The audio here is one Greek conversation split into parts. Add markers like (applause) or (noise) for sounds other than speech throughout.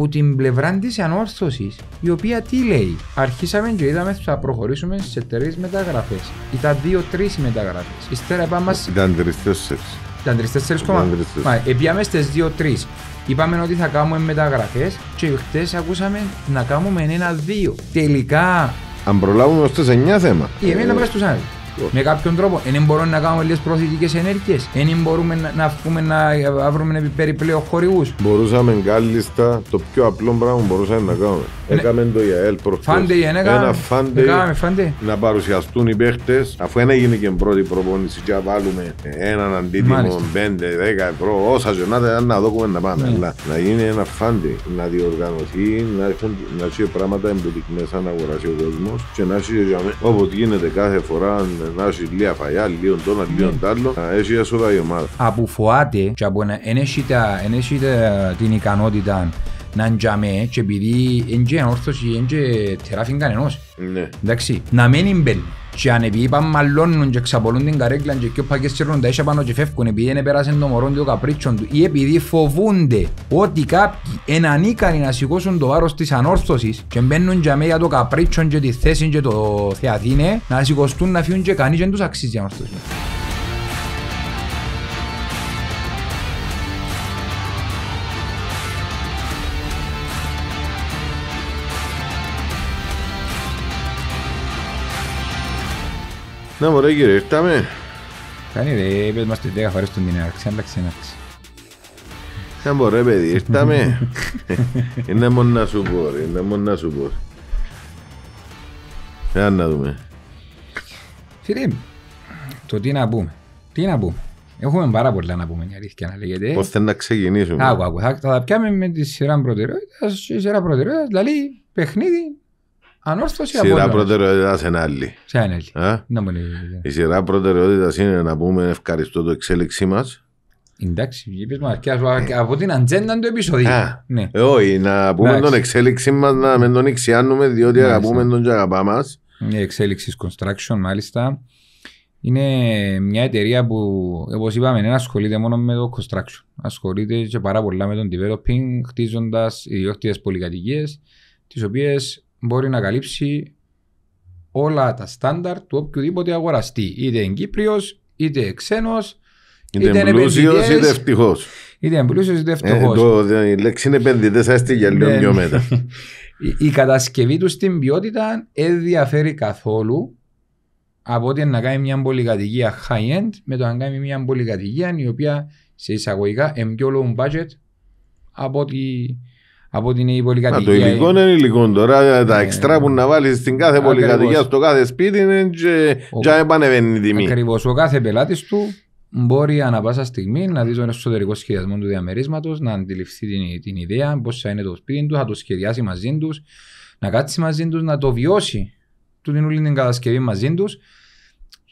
που την πλευρά της ανόρθωσης, η οποία τι λέει. Αρχίσαμε και είδαμε ότι θα προχωρήσουμε σε τρεις μεταγραφές. Ήταν δύο-τρει μεταγραφές. υστερα πάμε. Ήταν τρει-τέσσερι. Ήταν τρει-τέσσερι κόμμα. Επίαμε στις δύο-τρει. Είπαμε ότι θα κάνουμε μεταγραφές και χτες ακούσαμε να κάνουμε ένα-δύο. Τελικά. Αν προλάβουμε ως τι εννιά θέμα. Η να να ε, μέσα στου άλλου με κάποιον τρόπο. Δεν μπορούμε να κάνουμε λίγες προωθητικέ ενέργειε. Δεν μπορούμε να, να, βγούμε, να βρούμε περιπλέον χορηγούς. Μπορούσαμε κάλλιστα το πιο απλό πράγμα που μπορούσαμε να κάνουμε. Έκαμε το ΙΑΕΛ προχθές. ένα φάντε να παρουσιαστούν οι παίχτες. Αφού ένα έγινε και πρώτη προπόνηση και βάλουμε έναν αντίτιμο 5-10 ευρώ, όσα ζωνάτε να δούμε να πάμε. Ναι. Αλλά να γίνει ένα φάντε, να διοργανωθεί, να έχουν να έχει πράγματα εμπλουτικμένα να αγοράσει ο κόσμος και να έχει όπως γίνεται κάθε φορά να έχει λίγα φαγιά, λίγο τόνα, ναι. λίγο τάλλο, να έχει έσοδα η ομάδας. Από και από να έχει ε, την ικανότητα να τζαμε και επειδή είναι ανόρθωση είναι τεράφιν κανενός. Ναι. Εντάξει, να μην εμπελ. Και αν επειδή είπαν μαλώνουν και ξαπολούν την καρέκλα και πιο παγιές τσέρνουν τα ίσια πάνω και φεύγουν επειδή είναι πέρασαν το μωρό του καπρίτσον του ή επειδή φοβούνται ότι κάποιοι είναι ανίκανοι να σηκώσουν το βάρος της ανόρθωσης και μπαίνουν για για το καπρίτσον και τη θέση και το θεαθήνε να σηκωστούν να φύγουν και κανείς δεν τους αξίζει η ανόρθωση. Να μωρέ κύριε, ήρθαμε. Κάνει ρε, πες μας τις 10 φορές τον την άρξη, άλλαξε έναρξη. Να μωρέ παιδί, ήρθαμε. (laughs) Είναι μόνο να σου πω ρε, είναι μόνο να σου πω. Για να δούμε. Φίλε, το τι να πούμε, τι να πούμε. Έχουμε πάρα πολλά να πούμε, αλήθεια να λέγεται. Πώς θέλεις να ξεκινήσουμε. Άκου, άκου, θα τα πιάμε με τη σειρά προτεραιότητας, η σειρά προτεραιότητας, δηλαδή παιχνίδι Ανόρθωση Σειρά προτεραιότητα σε άλλη. Σε άλλη. Ε? Να Η σειρά προτεραιότητας είναι να πούμε ευχαριστώ το εξέλιξή μας. Εντάξει, είπες μας από την ατζέντα του επεισόδου. Ναι. Ε, όχι, να πούμε την εξέλιξή μας, να με τον εξιάνουμε, διότι μάλιστα. αγαπούμε τον και αγαπά μας. Η εξέλιξη construction, μάλιστα. Είναι μια εταιρεία που, όπως είπαμε, δεν ασχολείται μόνο με το construction. Ασχολείται και πάρα πολλά με τον developing, χτίζοντας ιδιόκτητε πολυκατοικίες, τις οποίες μπορεί να καλύψει όλα τα στάνταρ του οποιοδήποτε αγοραστή. Είτε είναι Κύπριος, είτε ξένος. Είτε εμπλούσιος, είτε ευτυχώς. Είτε εμπλούσιος, είτε ευτυχώ. Ε, η λέξη είναι επενδυτές, έστει για ναι, λίγο ναι. πιο μετά. (laughs) η, κατασκευή του στην ποιότητα δεν διαφέρει καθόλου από ότι να κάνει μια πολυκατοικία high-end με το να κάνει μια πολυκατοικία η οποία σε εισαγωγικά είναι πιο low budget από ότι από την πολυκατοικία. το υλικό είναι υλικό τώρα. Τα εξτρά ναι, ναι. που να βάλεις στην κάθε πολυκατοικία, στο κάθε σπίτι, είναι και επανεβαίνει η τιμή. Ακριβώς. Ο κάθε πελάτης του μπορεί ανα πάσα στιγμή να δει τον εσωτερικό σχεδιασμό του διαμερίσματος, να αντιληφθεί την, την ιδέα, πώς θα είναι το σπίτι του, θα το σχεδιάσει μαζί τους, να κάτσει μαζί τους, να το βιώσει του την όλη την κατασκευή μαζί του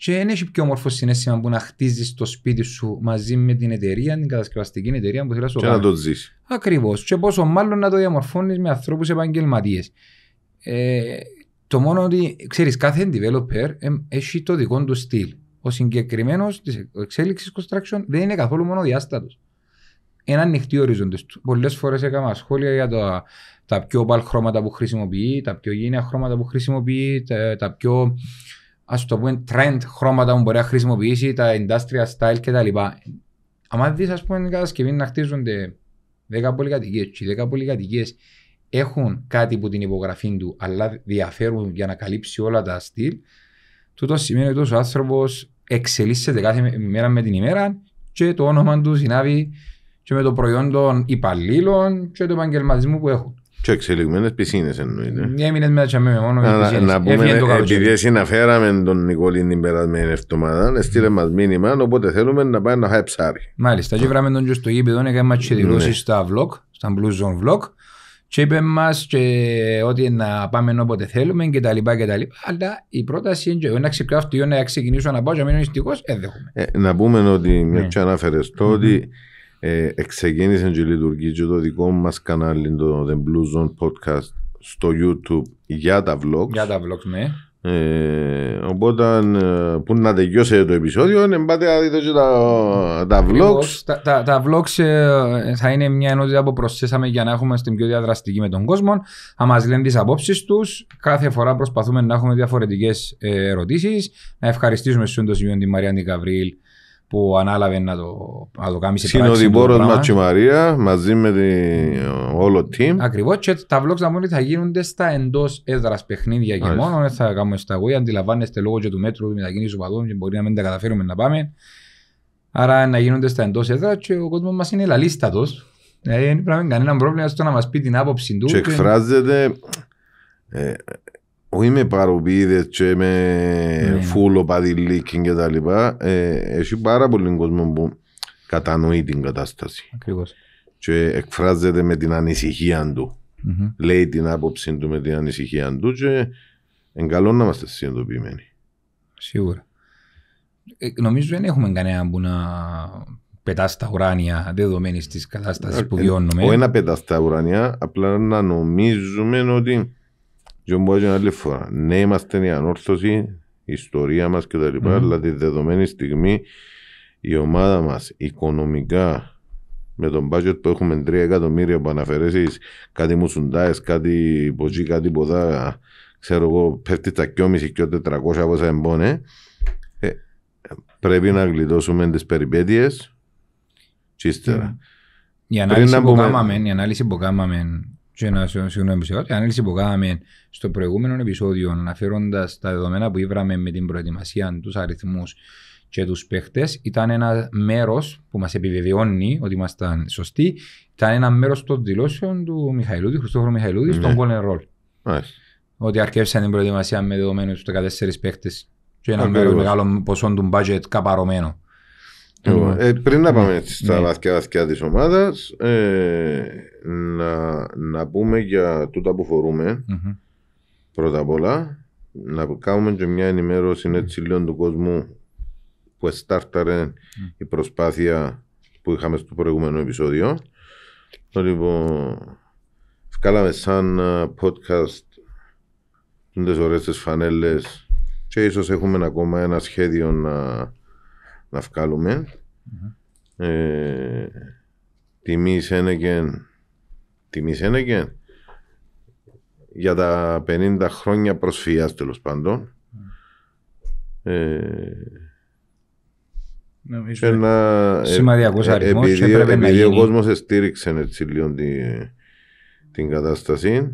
και δεν έχει πιο όμορφο συνέστημα που να χτίζεις το σπίτι σου μαζί με την εταιρεία, την κατασκευαστική εταιρεία που θέλεις να το ζεις. Ακριβώς. Και πόσο μάλλον να το διαμορφώνεις με ανθρώπους επαγγελματίες. Ε, το μόνο ότι ξέρεις, κάθε developer ε, έχει το δικό του στυλ. Ο συγκεκριμένος της εξέλιξης construction δεν είναι καθόλου μόνο διάστατο. Ένα ανοιχτή ορίζοντα του. Πολλές φορές έκανα σχόλια για τα, τα πιο μπαλ χρώματα που χρησιμοποιεί, τα πιο γίνια χρώματα που χρησιμοποιεί, τα, τα πιο ας το πούμε, trend χρώματα που μπορεί να χρησιμοποιήσει, τα industrial style κτλ. Αν δεις, ας πούμε, την κατασκευή να χτίζονται 10 πολυκατοικίε, οι 10 πολυκατοικίες έχουν κάτι που την υπογραφή του, αλλά διαφέρουν για να καλύψει όλα τα στυλ, τούτος σημαίνει ότι ο άνθρωπος εξελίσσεται κάθε μέρα με την ημέρα και το όνομα του συνάβει και με το προϊόν των υπαλλήλων και του επαγγελματισμού που έχουν. Πιο εξελιγμένες πισίνες εννοείται. Μια μήνες μετά και με μόνο για πισίνες. Να πούμε, ε, επειδή συναφέραμε τον Νικόλη την περασμένη εβδομάδα, στείλε μας μήνυμα, οπότε θέλουμε να πάει να χάει ψάρι. Μάλιστα, και βράμε τον και στο γήπεδο, έκαμε και δηλώσεις ναι. στα vlog, στα Blue Zone vlog, και είπε μας και ότι να πάμε όποτε θέλουμε και τα λοιπά και τα λοιπά. Αλλά η πρόταση είναι και να να ξεκινήσω να πάω και να μείνω νηστικός, ε, ε, να πούμε ότι, μια ναι. και ανάφερες το, ότι ε, εξεκίνησε και λειτουργεί και το δικό μας κανάλι, το The Blue Zone Podcast, στο YouTube για τα vlogs. Για τα vlogs, ναι. Ε, οπότε, ε, που να τελειώσει το επεισόδιο, να πάτε να δείτε και τα, τα vlogs. Τα, τα, τα vlogs ε, θα είναι μια ενότητα που προσθέσαμε για να έχουμε στην πιο διαδραστική με τον κόσμο. Θα μας λένε τις απόψεις τους. Κάθε φορά προσπαθούμε να έχουμε διαφορετικές ε, ερωτήσεις. Να ευχαριστήσουμε στον σημείο τη Μαρία Νικαβρίλ που ανάλαβε να το, να το κάνει σε πράξη. Συνοδοιπόρος μας Μαρία μαζί με την, όλο το team. Ακριβώς και τα vlogs να μόνοι θα γίνονται στα εντός έδρας παιχνίδια και μόνο. Δεν ε, θα κάνουμε στα γοή. Αντιλαμβάνεστε λόγω και του μέτρου του οπαδών και μπορεί να μην τα καταφέρουμε να πάμε. Άρα να γίνονται στα εντός έδρα και ο κόσμος μας είναι λαλίστατος. Δεν πρέπει να κανένα πρόβλημα στο να μας πει την άποψη του. Και εκφράζεται... Ε, όχι με παροπίδες και με ναι. φούλο πάδι και τα λοιπά, ε, έχει πάρα πολύ κόσμο που κατανοεί την κατάσταση. Ακριβώς. Και εκφράζεται με την ανησυχία του. Λέει την άποψή του με την ανησυχία του και είναι να είμαστε συνειδητοποιημένοι. Σίγουρα. Ε, νομίζω δεν έχουμε κανένα που να πετά στα ουράνια δεδομένης της κατάστασης ε, που βιώνουμε. Όχι να πετά στα ουράνια, απλά να νομίζουμε ότι και μου να άλλη φορά. Ναι, είμαστε η ανόρθωση, η ιστορία μας κτλ. Mm. Αλλά τη δεδομένη στιγμή η ομάδα μας οικονομικά με τον budget που έχουμε 3 εκατομμύρια που αναφερέσεις κάτι μουσουντάες, κάτι ποζί, κάτι ποδά ξέρω εγώ πέφτει τα 2,5 και 400 από εμπόνε. εμπώνε ε, πρέπει να γλιτώσουμε τις περιπέτειες. και Mm. Η ανάλυση, που, κάμαμε, η ανάλυση που κάμαμε και να συγγνώμη σε ανάλυση που κάναμε στο προηγούμενο επεισόδιο αναφέροντας τα δεδομένα που ήβραμε με την προετοιμασία, τους αριθμούς και τους παίχτες, ήταν ένα μέρος που μας επιβεβαιώνει ότι ήμασταν σωστοί. Ήταν ένα μέρος των δηλώσεων του Μιχαηλούδη, Χριστόφρου Μιχαηλούδη, στον Golden ναι. Roll. Ότι αρκεύσαν την προετοιμασία με δεδομένους τους 14 παίχτες και ένα μέρο μεγάλο ποσό του budget καπαρωμένο. Ε, πριν να πάμε στα ναι. βαθιά βαθιά της ομάδας, ε, να, πούμε για τούτα που φορούμε. Πρώτα απ' όλα, να κάνουμε και μια ενημέρωση έτσι λίγο του κόσμου που εστάρταρε mm. η προσπάθεια που είχαμε στο προηγούμενο επεισόδιο. Λοιπόν, βγάλαμε σαν ε, podcast τις ωραίες τις φανέλες και ίσως έχουμε ακόμα ένα σχέδιο να να βγαλουμε τιμή Σένεκεν. Τιμή Για τα 50 χρόνια προσφυγιάς τέλος πάντων. Ε, Νομίζω ένα, ε, σημαντικό ε, αριθμός. επειδή, επειδή ο κόσμος στήριξε έτσι λίγο την, κατασταση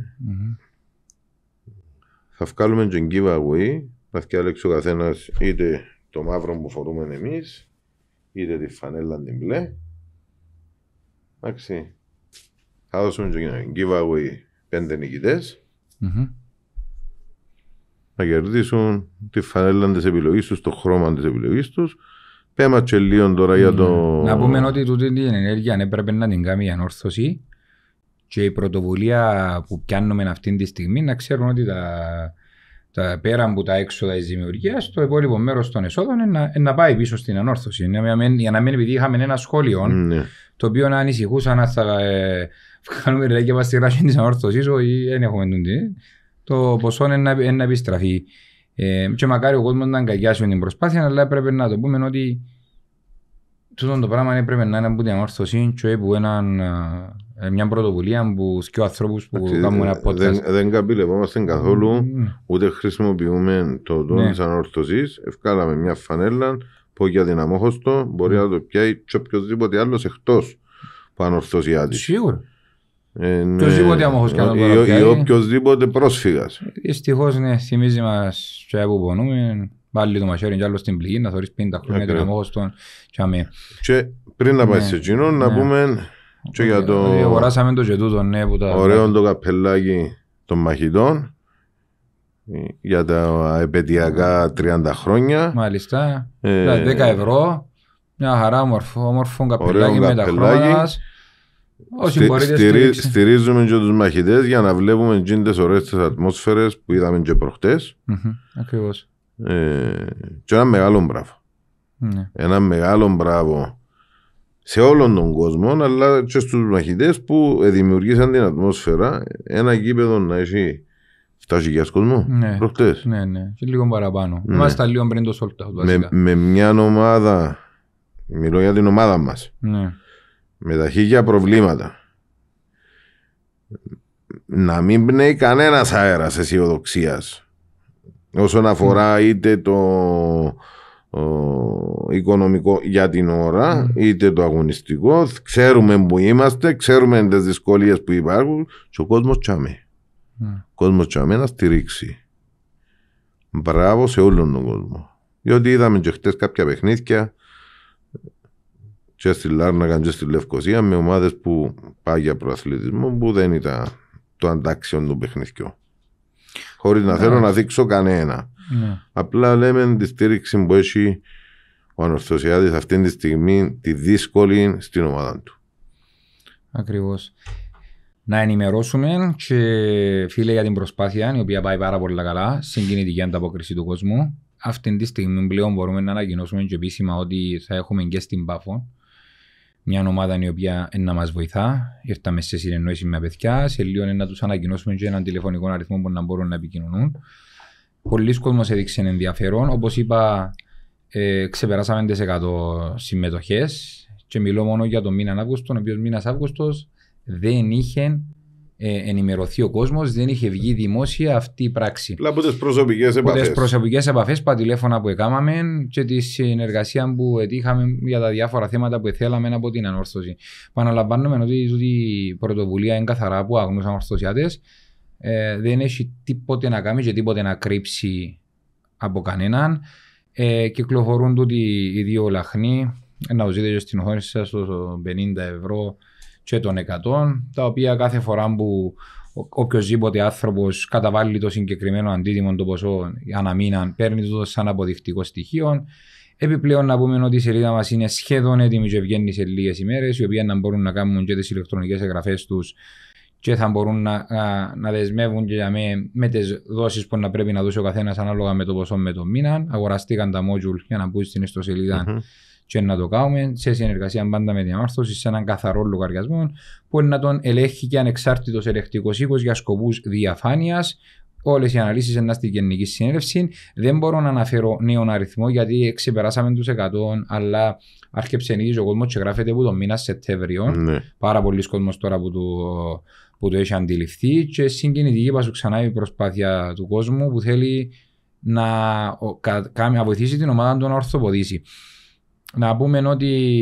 θα βγάλουμε τον giveaway να φτιάξει ο καθένας είτε το μαύρο που φορούμε εμείς, είτε τη φανέλα την μπλε. Εντάξει. Θα δώσουμε το giveaway πέντε Να κερδίσουν τη φανέλα της επιλογής τους, το χρώμα της επιλογής τους. Πέμα τσελίων τώρα για το. Να πούμε ότι τούτη την ενέργεια ναι, πρέπει να την κάνει η ανόρθωση και η πρωτοβουλία που πιάνουμε αυτή τη στιγμή να ξέρουν ότι τα, τα, πέρα από τα έξοδα της δημιουργίας, το υπόλοιπο μέρος των εσόδων να, να, πάει πίσω στην ανόρθωση. Για να μην επειδή είχαμε ένα σχόλιο, ναι. το οποίο να ανησυχούσα αν θα ε, βγάλουμε και μα στη γραφή της ανόρθωσης, ή δεν έχουμε τούντι. Το ποσό να, να επιστραφεί. Ε, και μακάρι ο κόσμος να αγκαλιάσει την προσπάθεια, αλλά πρέπει να το πούμε ότι τούτο το πράγμα πρέπει να είναι από την ανόρθωση και από έναν ε, μια πρωτοβουλία που και ο ανθρώπους που κάνουν ένα podcast. Δεν, δεν καμπυλευόμαστε καθόλου, ούτε χρησιμοποιούμε το τόνο ναι. τη ανόρθωση. Ευκάλαμε μια φανέλα που για δυναμόχωστο μπορεί να το πιάει και οποιοδήποτε άλλος εκτός που ανορθωσιά τη. Σίγουρα. Ε, ναι. Οποιοδήποτε αμόχο ε, και αν Ή οποιοδήποτε πρόσφυγας. Δυστυχώς ναι, θυμίζει μας το που πονούμε. Βάλει το μαχαίρι και άλλο στην πληγή να θεωρεί 50 χρόνια την Και πριν να πάει ναι. σε εκείνον, να ναι. πούμε και για το... Δηλαδή, αγοράσαμε το και τούτο, ναι, που τα... Ωραίο το καπελάκι των μαχητών για τα επαιτειακά 30 χρόνια. Μάλιστα. Ε... 10 ευρώ. Μια χαρά, όμορφο, όμορφο καπελάκι με τα χρόνια. Όσοι μπορείτε στηρί, Στηρίζουμε και τους μαχητές για να βλέπουμε τις ωραίες τις που είδαμε και προχτές. Ακριβώς. Ε, και ένα μεγάλο μπράβο. Ναι. Ένα μεγάλο μπράβο σε όλον τον κόσμο, αλλά και στους μαχητές που δημιουργήσαν την ατμόσφαιρα ένα γήπεδο να έχει φτάσει για κόσμο. Ναι, προχτές. ναι, ναι. Και λίγο παραπάνω. Ναι. Είμαστε λίγο πριν το sold Με, μια ομάδα, μιλώ για την ομάδα μας, ναι. με τα χίλια προβλήματα. Να μην πνέει κανένας αέρας αισιοδοξίας όσον αφορά είτε το οικονομικό για την ώρα, είτε το αγωνιστικό. Ξέρουμε που είμαστε, ξέρουμε τις δυσκολίες που υπάρχουν και ο κόσμος τσάμε. Ναι. Ο κόσμος τσάμε να στηρίξει. Μπράβο σε όλον τον κόσμο. Διότι είδαμε και χτες κάποια παιχνίδια και στη Λάρνα και στη Λευκοσία με ομάδες που πάει για προαθλητισμό που δεν ήταν το αντάξιο του παιχνιδιού. Χωρίς να ναι. θέλω να δείξω κανένα. Ναι. Απλά λέμε τη στήριξη που έχει ο Ανορθωσιάδης αυτή τη στιγμή τη δύσκολη στην ομάδα του. Ακριβώς. Να ενημερώσουμε και φίλε για την προσπάθεια η οποία πάει πάρα πολύ καλά, συγκινητική ανταπόκριση του κόσμου. Αυτή τη στιγμή πλέον μπορούμε να ανακοινώσουμε και επίσημα ότι θα έχουμε και στην Πάφο μια ομάδα η οποία να μας βοηθά. Ήρθαμε σε συνεννόηση με παιδιά. Σε λίγο να τους ανακοινώσουμε και έναν τηλεφωνικό αριθμό που να μπορούν να επικοινωνούν πολλοί κόσμοι έδειξε ενδιαφέρον. Όπως είπα, ε, ξεπεράσαμε τις 100 συμμετοχές και μιλώ μόνο για τον μήνα Αύγουστο, ο οποίος μήνας Αύγουστος δεν είχε ε, ενημερωθεί ο κόσμος, δεν είχε βγει δημόσια αυτή η πράξη. από τις προσωπικές επαφέ. Από τις προσωπικές επαφές, τηλέφωνα που έκαναμε και τη συνεργασία που ετύχαμε για τα διάφορα θέματα που θέλαμε από την ανόρθωση. Παναλαμβάνουμε ότι η πρωτοβουλία είναι καθαρά από αγνού ανορθωσιάτε ε, δεν έχει τίποτε να κάνει και τίποτε να κρύψει από κανέναν. Ε, κυκλοφορούν τούτοι οι δύο λαχνοί. Να δείτε και στην χώρα σας το 50 ευρώ και των 100, τα οποία κάθε φορά που οποιοδήποτε άνθρωπος καταβάλει το συγκεκριμένο αντίτιμο, το ποσό αναμείναν, παίρνει το σαν αποδεικτικό στοιχείο. Επιπλέον να πούμε ότι η σελίδα μας είναι σχεδόν έτοιμη και βγαίνει σε λίγες ημέρες, οι οποίοι να μπορούν να κάνουν και τις ηλεκτρονικές εγγραφές τους και θα μπορούν να, να, να δεσμεύουν και για με, με τις δόσεις που να πρέπει να δώσει ο καθένας ανάλογα με το ποσό με το μήνα. Αγοραστήκαν τα module για να μπουν στην ιστοσελίδα mm-hmm. και να το κάνουμε σε συνεργασία πάντα με διαμάρθωση, σε έναν καθαρό λογαριασμό που είναι να τον ελέγχει και ανεξάρτητος ελεκτικός οίκος για σκοπούς διαφάνειας. Όλες οι αναλύσεις είναι στην Γενική Συνέλευση. Δεν μπορώ να αναφέρω νέο αριθμό γιατί ξεπεράσαμε τους 100, αλλά άρχισε ο κόσμος και γράφεται από το μήνα ναι. Πάρα πολλοί κόσμοι τώρα που το που το έχει αντιληφθεί και συγκινητική σου ξανά η προσπάθεια του κόσμου που θέλει να, να βοηθήσει την ομάδα του να ορθοποδήσει. Να πούμε ότι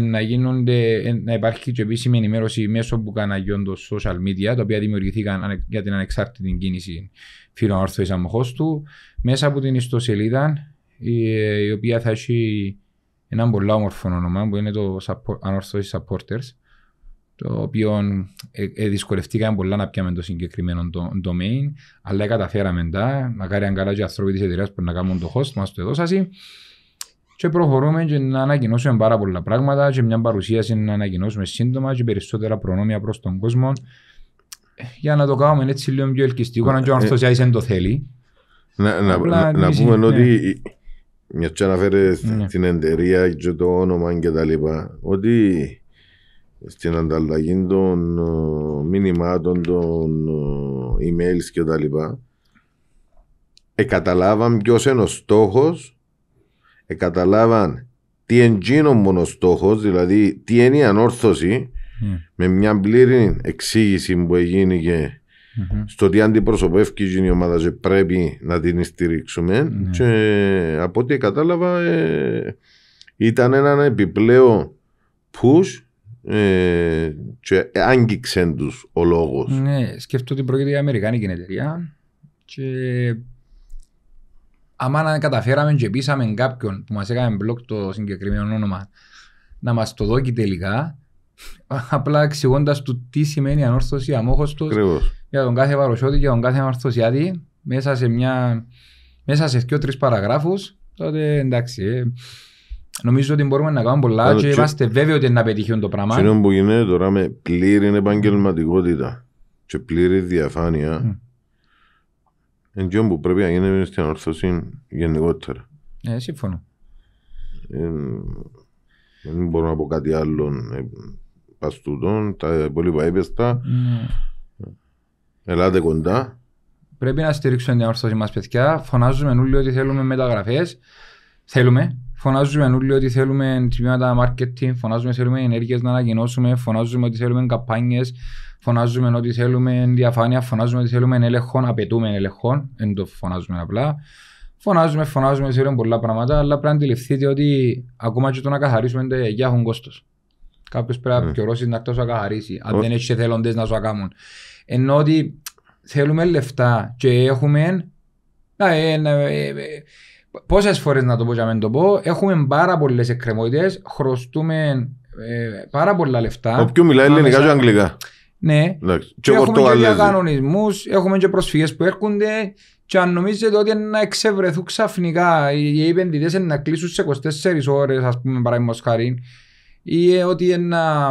να, γίνονται, να υπάρχει και επίσημη ενημέρωση μέσω καναγιών των social media, τα οποία δημιουργηθήκαν για την ανεξάρτητη κίνηση φίλων ορθοής αμοχώς του, μέσα από την ιστοσελίδα, η οποία θα έχει έναν πολύ όμορφο όνομα που είναι το Ανόρθωση Supporters το οποίο ε, ε, δυσκολευτήκαμε πολλά να πιάμε το συγκεκριμένο το, domain, αλλά καταφέραμε τα. Μακάρι αν καλά και οι άνθρωποι της εταιρείας που να κάνουν το host μας το σας. Και προχωρούμε και να ανακοινώσουμε πάρα πολλά πράγματα και μια παρουσίαση να ανακοινώσουμε σύντομα και περισσότερα προνόμια προς τον κόσμο ε, για να το κάνουμε έτσι λίγο πιο ελκυστικό, αν και ο ε, Ανθοσιάδης δεν το θέλει. Να, πούμε ναι. ότι μια και αναφέρε ναι. την εταιρεία και το όνομα και τα λοιπά, ότι στην ανταλλαγή των ε, μηνυμάτων, των ε, και emails κτλ. Εκαταλάβαν ποιος είναι ο στόχος, εκαταλάβαν τι εντζήνω μόνο στόχος, δηλαδή τι είναι η ανόρθωση, ναι. με μια πλήρη εξήγηση που έγινε και στο τι αντιπροσωπεύει η ομάδα πρέπει να την στηριξουμε ναι. και από ό,τι κατάλαβα ε, ήταν ένα επιπλέον push ε, και άγγιξε τους ο λόγος. Ναι, σκεφτώ ότι πρόκειται για Αμερικάνικη εταιρεία. Και άμα καταφέραμε και πείσαμε κάποιον που μας έκανε μπλοκ το συγκεκριμένο όνομα να μας το δώσει τελικά, απλά εξηγώντας του τι σημαίνει ανόρθωση αμόχωστος για τον κάθε παροσιώτη και τον κάθε αμαρθωσιάτη μέσα σε μια. Μέσα σε δύο-τρει παραγράφους, τότε εντάξει. Ε, Νομίζω ότι μπορούμε να κάνουμε πολλά και είμαστε βέβαιοι ότι να πετύχουν το πράγμα. Και που γίνεται τώρα με πλήρη επαγγελματικότητα και πλήρη διαφάνεια. Εν τω που πρέπει να γίνει στην ορθωσή γενικότερα. Ναι, σύμφωνο. δεν μπορώ να πω κάτι άλλο. Ε, παστούτων, τα υπόλοιπα έπεστα. Ελάτε κοντά. Πρέπει να στηρίξουμε την ορθωσή μας, παιδιά. Φωνάζουμε όλοι ότι θέλουμε μεταγραφές. Θέλουμε, Φωνάζουμε όλοι ότι θέλουμε τμήματα marketing, φωνάζουμε θέλουμε ενέργειες να ανακοινώσουμε, φωνάζουμε ότι θέλουμε καμπάνιες, φωνάζουμε ότι θέλουμε διαφάνεια, φωνάζουμε ότι θέλουμε έλεγχο, απαιτούμε έλεγχο, δεν φωνάζουμε απλά. Φωνάζουμε, φωνάζουμε, θέλουμε πολλά πράγματα, αλλά πρέπει να αντιληφθείτε ότι ακόμα και το να καθαρίσουμε έχουν πρέπει να ναι. να το αν δεν έχεις να κάνουν. Ενώ ότι θέλουμε λεφτά και έχουμε. Ε, ε, ε, Πόσες φορές να το πω για να το πω, έχουμε πάρα πολλές εκκρεμότητες, χρωστούμε ε, πάρα πολλά λεφτά. Όποιο μιλάει ελληνικά και αγγλικά. Ναι, και έχουμε και κανονισμούς, έχουμε και προσφυγές που έρχονται. Και αν νομίζετε ότι να εξευρεθούν ξαφνικά οι επενδυτέ να κλείσουν σε 24 ώρες, ας πούμε, παράδειγμα χάρη, ή ε, ότι να,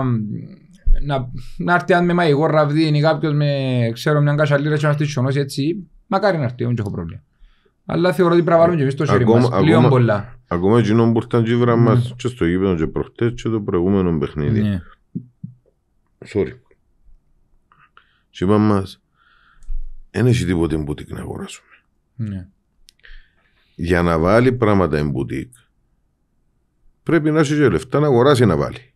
να, να έρθει αν με μαγικό ραβδί ή κάποιος με ξέρω μια κασαλίρα και να έρθει έτσι, μακάρι να έρθει, δεν έχω πρόβλημα. Αλλά θεωρώ ότι πρέπει να βάλουμε και εμείς το χέρι μας πλέον πολλά. Ακόμα εκείνο που ήρθαν τσίβρα μας ναι. και στο γήπεδο και προχτές και το προηγούμενο παιχνίδι. Ναι. Sorry. Και είπαν μας, δεν έχει τίποτε μπουτίκ να αγοράσουμε. Ναι. Για να βάλει πράγματα μπουτίκ, πρέπει να έχει και λεφτά να αγοράσει να βάλει.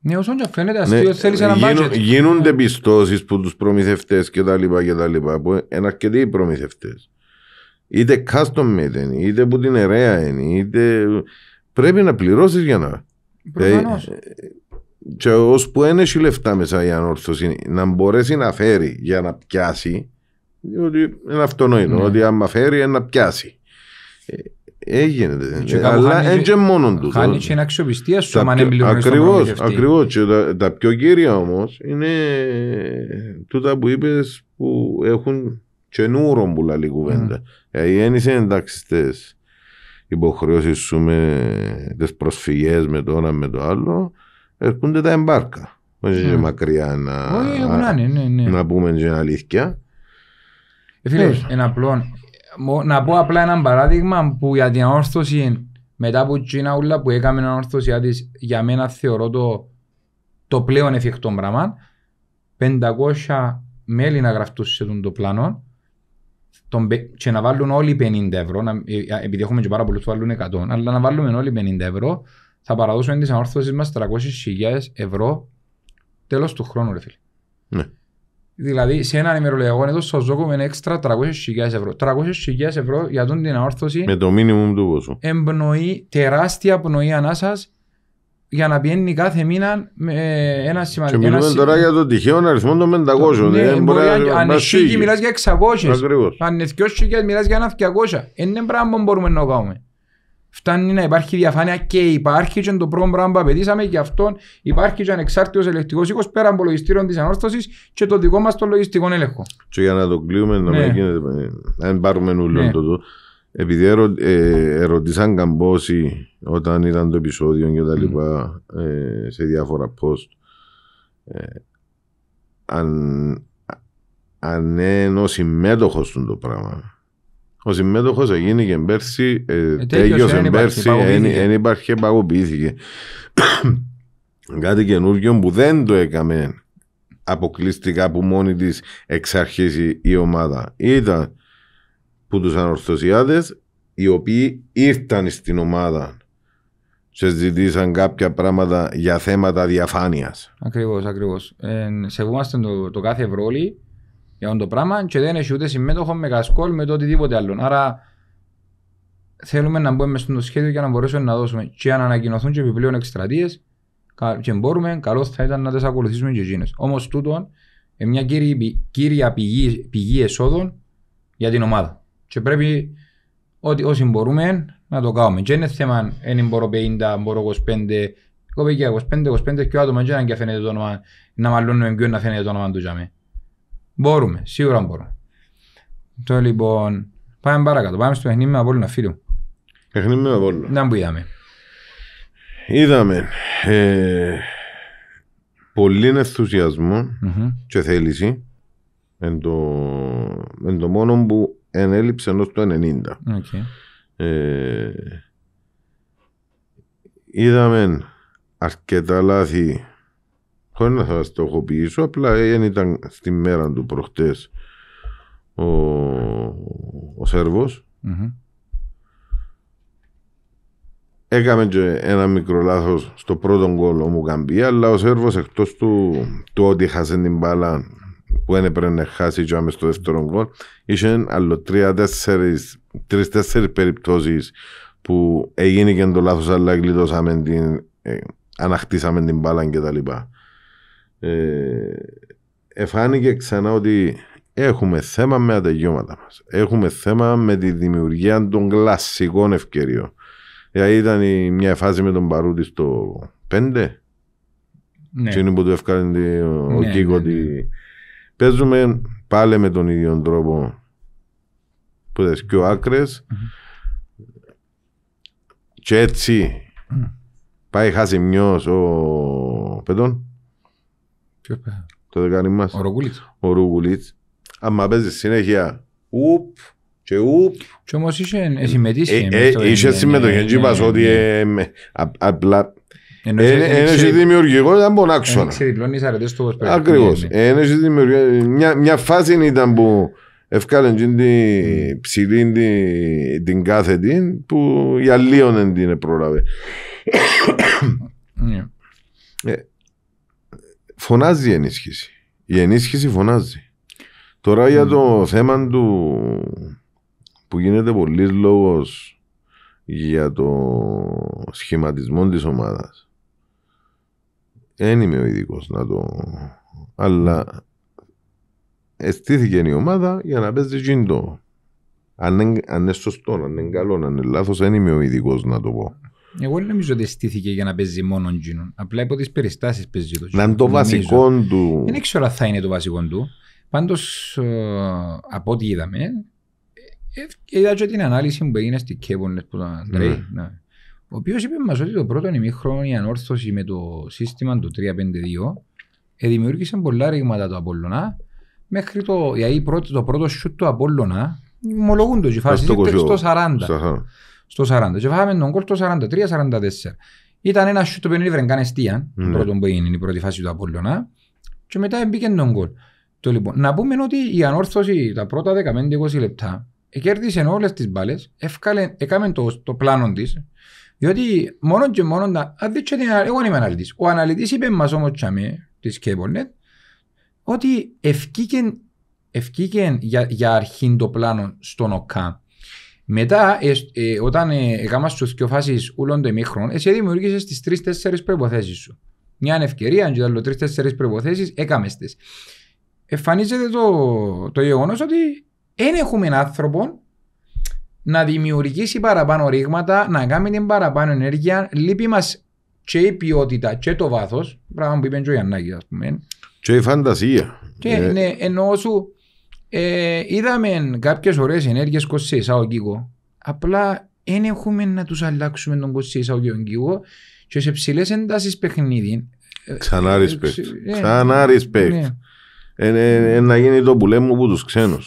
Ναι, όσον και φαίνεται αστείο, ναι, θέλεις ένα γίνον, budget. Γίνονται πιστώσεις που τους προμηθευτές και τα λοιπά και τα λοιπά, που είναι αρκετοί οι προμηθευτές είτε custom made είτε που την ερέα είναι, είτε πρέπει να πληρώσεις για να. Προφανώς. Ε, ε, και που δεν λεφτά μέσα η ανόρθωση να μπορέσει να φέρει για να πιάσει, διότι είναι αυτονόητο ναι. ότι άμα φέρει να πιάσει. Ε, έγινε. Αλλά έτσι μόνο του. Χάνει και είναι αξιοπιστία σου, αν δεν Ακριβώ. Ακριβώ. Τα, τα πιο κύρια όμως είναι τούτα που είπες που έχουν καινούρο που λαλεί κουβέντα. Δηλαδή, δεν είσαι εντάξει τι υποχρεώσεις σου με τις προσφυγές με το ένα με το άλλο, έρχονται τα εμπάρκα. Όχι mm. μακριά ναι, ναι. να πούμε την αλήθεια. Ε, φίλε, ένα ε. απλό. Να πω απλά ένα παράδειγμα που για την ανόρθωση μετά από Τσίνα ούλα που έκαμε την ανόρθωση για μένα θεωρώ το, το πλέον εφικτό πράγμα. 500 μέλη να γραφτούν σε το πλάνο τον, και να βάλουν όλοι 50 ευρώ, ε, επειδή έχουμε και πάρα πολλούς που βάλουν 100, αλλά να βάλουμε όλοι 50 ευρώ, θα παραδώσουμε τη ανόρθωσεις μα 300.000 ευρώ τέλος του χρόνου, ρε φίλε. Ναι. Δηλαδή, σε έναν ημερολογιακό έτος σας δώκουμε έξτρα 300.000 ευρώ. 300.000 ευρώ για τον την ανόρθωση. Με το μίνιμουμ του ποσού. Εμπνοεί, τεράστια πνοή ανάσας για να πιένει κάθε μήνα με ένα σημαντικό. Και μιλούμε τώρα για το τυχαίο αριθμό των 500. Ναι, μπορεί αν εσύ μιλάς για 600. Ακριβώς. Αν εσύ μιλάς για ένα 200. Είναι πράγμα που μπορούμε να κάνουμε. Φτάνει να υπάρχει διαφάνεια και υπάρχει και το πρώτο πράγμα που απαιτήσαμε και αυτόν υπάρχει και ανεξάρτητος ελεκτικός οίκος πέρα από λογιστήριο της ανόρθωσης και το δικό μας το λογιστικό έλεγχο. Και για να το κλείουμε, να μην γίνεται. Αν ε, πάρουμε νουλόν ναι. το επειδή ερω, ε, ερωτήσαν καμπόση όταν ήταν το επεισόδιο και τα λοιπά ε, σε διάφορα post ε, αν, αν είναι ο συμμέτοχος του το πράγμα. Ο συμμέτοχος έγινε και πέρσι, ε, ε τέλειωσε πέρσι, δεν υπάρχει και παγωποιήθηκε. (coughs) Κάτι καινούργιο που δεν το έκαμε αποκλειστικά από μόνη της εξ αρχής η ομάδα. Ήταν που τους ανορθωσιάδες οι οποίοι ήρθαν στην ομάδα και ζητήσαν κάποια πράγματα για θέματα διαφάνειας. Ακριβώς, ακριβώς. Ε, σεβούμαστε το, το κάθε ευρώ για αυτό το πράγμα και δεν έχει ούτε συμμέτοχο με κασκόλ με το οτιδήποτε άλλο. Άρα θέλουμε να μπούμε στο σχέδιο για να μπορέσουμε να δώσουμε και αν ανακοινωθούν και επιπλέον εκστρατείες και μπορούμε, καλό θα ήταν να τις ακολουθήσουμε και εκείνες. Όμως είναι μια κύρια πηγή, πηγή εσόδων για την ομάδα. Και πρέπει ότι όσοι μπορούμε να το κάνουμε. Και είναι θέμα, δεν μπορώ 50, μπορώ 25, εγώ πήγα 25, 25 και ο άτομα αν και φαίνεται το όνομα, να μαλλώνουμε ποιο να φαίνεται το όνομα του τζάμε. Μπορούμε, σίγουρα μπορούμε. Το λοιπόν, πάμε παρακάτω, πάμε στο παιχνίδι με Απόλλωνα φίλου. Παιχνίδι με Απόλλωνα. Να που είδαμε. Είδαμε ε, πολύ ενθουσιασμό mm-hmm. και θέληση. Εν το, εν το μόνο που εν έλειψε ενός του 90. Okay. Ε, είδαμε αρκετά λάθη χωρίς να σας στοχοποιήσω, απλά δεν ήταν στη μέρα του προχτές ο, ο Σέρβος. Mm-hmm. Έκαμε και ένα μικρό λάθος στο πρώτο γκολ ο Μουκαμπή, αλλά ο Σέρβος εκτός του, του ότι χάσε την μπάλα που δεν έπρεπε να χάσει και άμεσα στο δεύτερο γκολ. Είχε άλλο τρει-τέσσερι περιπτώσεις που έγινε και το λάθος, αλλά γλιτώσαμε την. Ε, αναχτίσαμε την μπάλα κτλ. Ε, εφάνηκε ξανά ότι έχουμε θέμα με τα τελειώματα μας. Έχουμε θέμα με τη δημιουργία των κλασσικών ευκαιριών. Δηλαδή ήταν η, μια φάση με τον Παρούτη στο 5. Ναι. Τι είναι που του εύκανε ο, ναι, Κίκο ναι, ναι. Παίζουμε πάλι με τον ίδιο τρόπο που και ο άκρες mm-hmm. και έτσι mm. πάει χάσει ο παιδόν το δεκάνι μας ο Ρουγουλίτς ο Ρουγουλίτς άμα παίζεις συνέχεια ουπ και ουπ και όμως είσαι συμμετήσει ε, ε, είσαι συμμετοχή και ναι, είπας ναι. ότι ε, απλά ένα ε, δημιουργικό. ήταν πονάξονα. Ε, Ξεδιπλώνεις του Ακριβώς. Ναι, ναι. Ε, μια φάση ήταν που ευκάλεν την ψηλή την κάθετη που η αλλίωνε την πρόλαβε. Ναι. Φωνάζει η ενίσχυση. Η ενίσχυση φωνάζει. Τώρα για το θέμα του που γίνεται πολλής λόγος για το σχηματισμό της ομάδας δεν είμαι ο ειδικός να το. Αλλά αισθήθηκε η ομάδα για να παίζει τζιντό. Αν, είναι σωστό, αν είναι καλό, αν είναι λάθος, δεν είμαι ο ειδικός να το πω. Εγώ δεν νομίζω ότι αισθήθηκε για να παίζει μόνο τζινόν. Απλά υπό τις περιστάσεις παίζει το τζινόν. Να είναι το βασικό του. Δεν ξέρω αν θα είναι το βασικό του. Πάντως, ε, από ό,τι είδαμε, ε, ε, είδα και την ανάλυση που έγινε στη Κέβονε που ήταν ναι ο οποίος είπε μας ότι το πρώτο ημίχρονο η ανόρθωση με το σύστημα του 3-5-2 δημιούργησε πολλά ρήγματα του Απόλλωνα μέχρι το, δηλαδή, πρώτο, το πρώτο σιούτ του Απόλλωνα ομολογούν το φάση στο, στο 40. Στο 40. Και φάγαμε τον κόλ στο 43-44. Ήταν ένα σιούτ το οποίο ήβρε καν εστία, mm. Ναι. πρώτον που έγινε η πρώτη φάση του Απόλλωνα και μετά μπήκε τον κόλ. Το, λοιπόν, να πούμε ότι η ανόρθωση τα πρώτα 15-20 λεπτά κέρδισε όλες τις μπάλες, έκαμε το, το πλάνο της, διότι μόνο και μόνο, αν εγώ είμαι αναλυτής. Ο αναλυτής είπε μας όμως τσάμε της Cablenet ότι ευκήκεν, ευκήκεν για, για αρχήν το πλάνο στον ΟΚΑ. Μετά, ε, ε, όταν έκανα ε, στους δυο φάσεις ούλων το εμίχρων, εσύ δημιούργησες τις τρεις-τέσσερις προϋποθέσεις σου. Μια ευκαιρία, αν και άλλο τρεις-τέσσερις προϋποθέσεις, έκαμες στις. Εφανίζεται το, το γεγονός ότι δεν έχουμε άνθρωπο να δημιουργήσει παραπάνω ρήγματα, να κάνει την παραπάνω ενέργεια. Λείπει μας και η ποιότητα και το βάθος. Πράγμα που είπε και ο Ιαννάκη, ας πούμε. Και η φαντασία. Και ε, ναι, ενώ σου. Ε, είδαμε κάποιες ωραίες ενέργειες κοσί σαν Απλά δεν έχουμε να τους αλλάξουμε τον κοσί σαν και σε ψηλές εντάσεις παιχνίδι. Ξανά respect. Ε, ε, Ξανά ναι. ε, Ε, να γίνει το που λέμε από τους ξένους.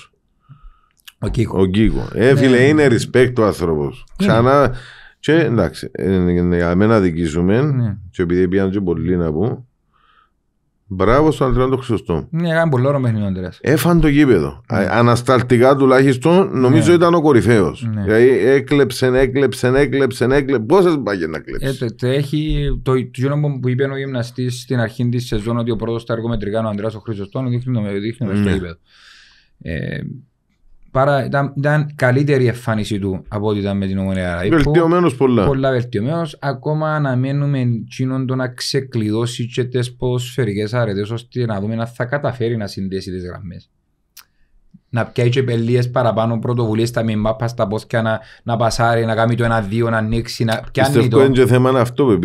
Ο Κίκο. Ο Κίκο. Ε, ναι. φίλε, είναι respect ο άνθρωπος. Ναι. Ξανά. Και εντάξει, ε, ε, για μένα δικήσουμε ναι. και επειδή πήγαν και πολύ να πω Μπράβο στον Αντρέα τον Χριστό. Ναι, έκανε πολύ ωραίο μέχρι ο Αντρέας. Έφαν το γήπεδο. Ναι. Ανασταλτικά τουλάχιστον νομίζω ναι. ήταν ο κορυφαίος. Ναι. Δηλαδή έκλεψε, έκλεψε, έκλεψε, έκλεψε. Πόσε μπαγε να κλέψεις. Ε, το, έχει, το, το που είπε ο γυμναστής στην αρχή της σεζόν ότι ο πρώτος τα εργομετρικά είναι ο Αντρέας ο Χριστό, δείχνει, δείχνει, δείχνει στο ναι. γήπεδο. Ε, Πάρα ήταν, ήταν καλύτερη η εμφάνιση του από ό,τι ήταν με την Ομονία Ραϊπού. Βελτιωμένος πολλά. Πολλά βελτιωμένος. Ακόμα αναμένουμε εκείνον το να ξεκλειδώσει και τις ποδοσφαιρικές αρετές ώστε να δούμε να θα καταφέρει να συνδέσει τις γραμμές να πιάει και πελίες παραπάνω πρωτοβουλίες στα μημάπα, στα πόσκια να, να πασάρει, να κάνει το ένα-δύο, να ανοίξει, να πιάνει Πιστεύω το. Πιστεύω είναι και θέμα αυτό που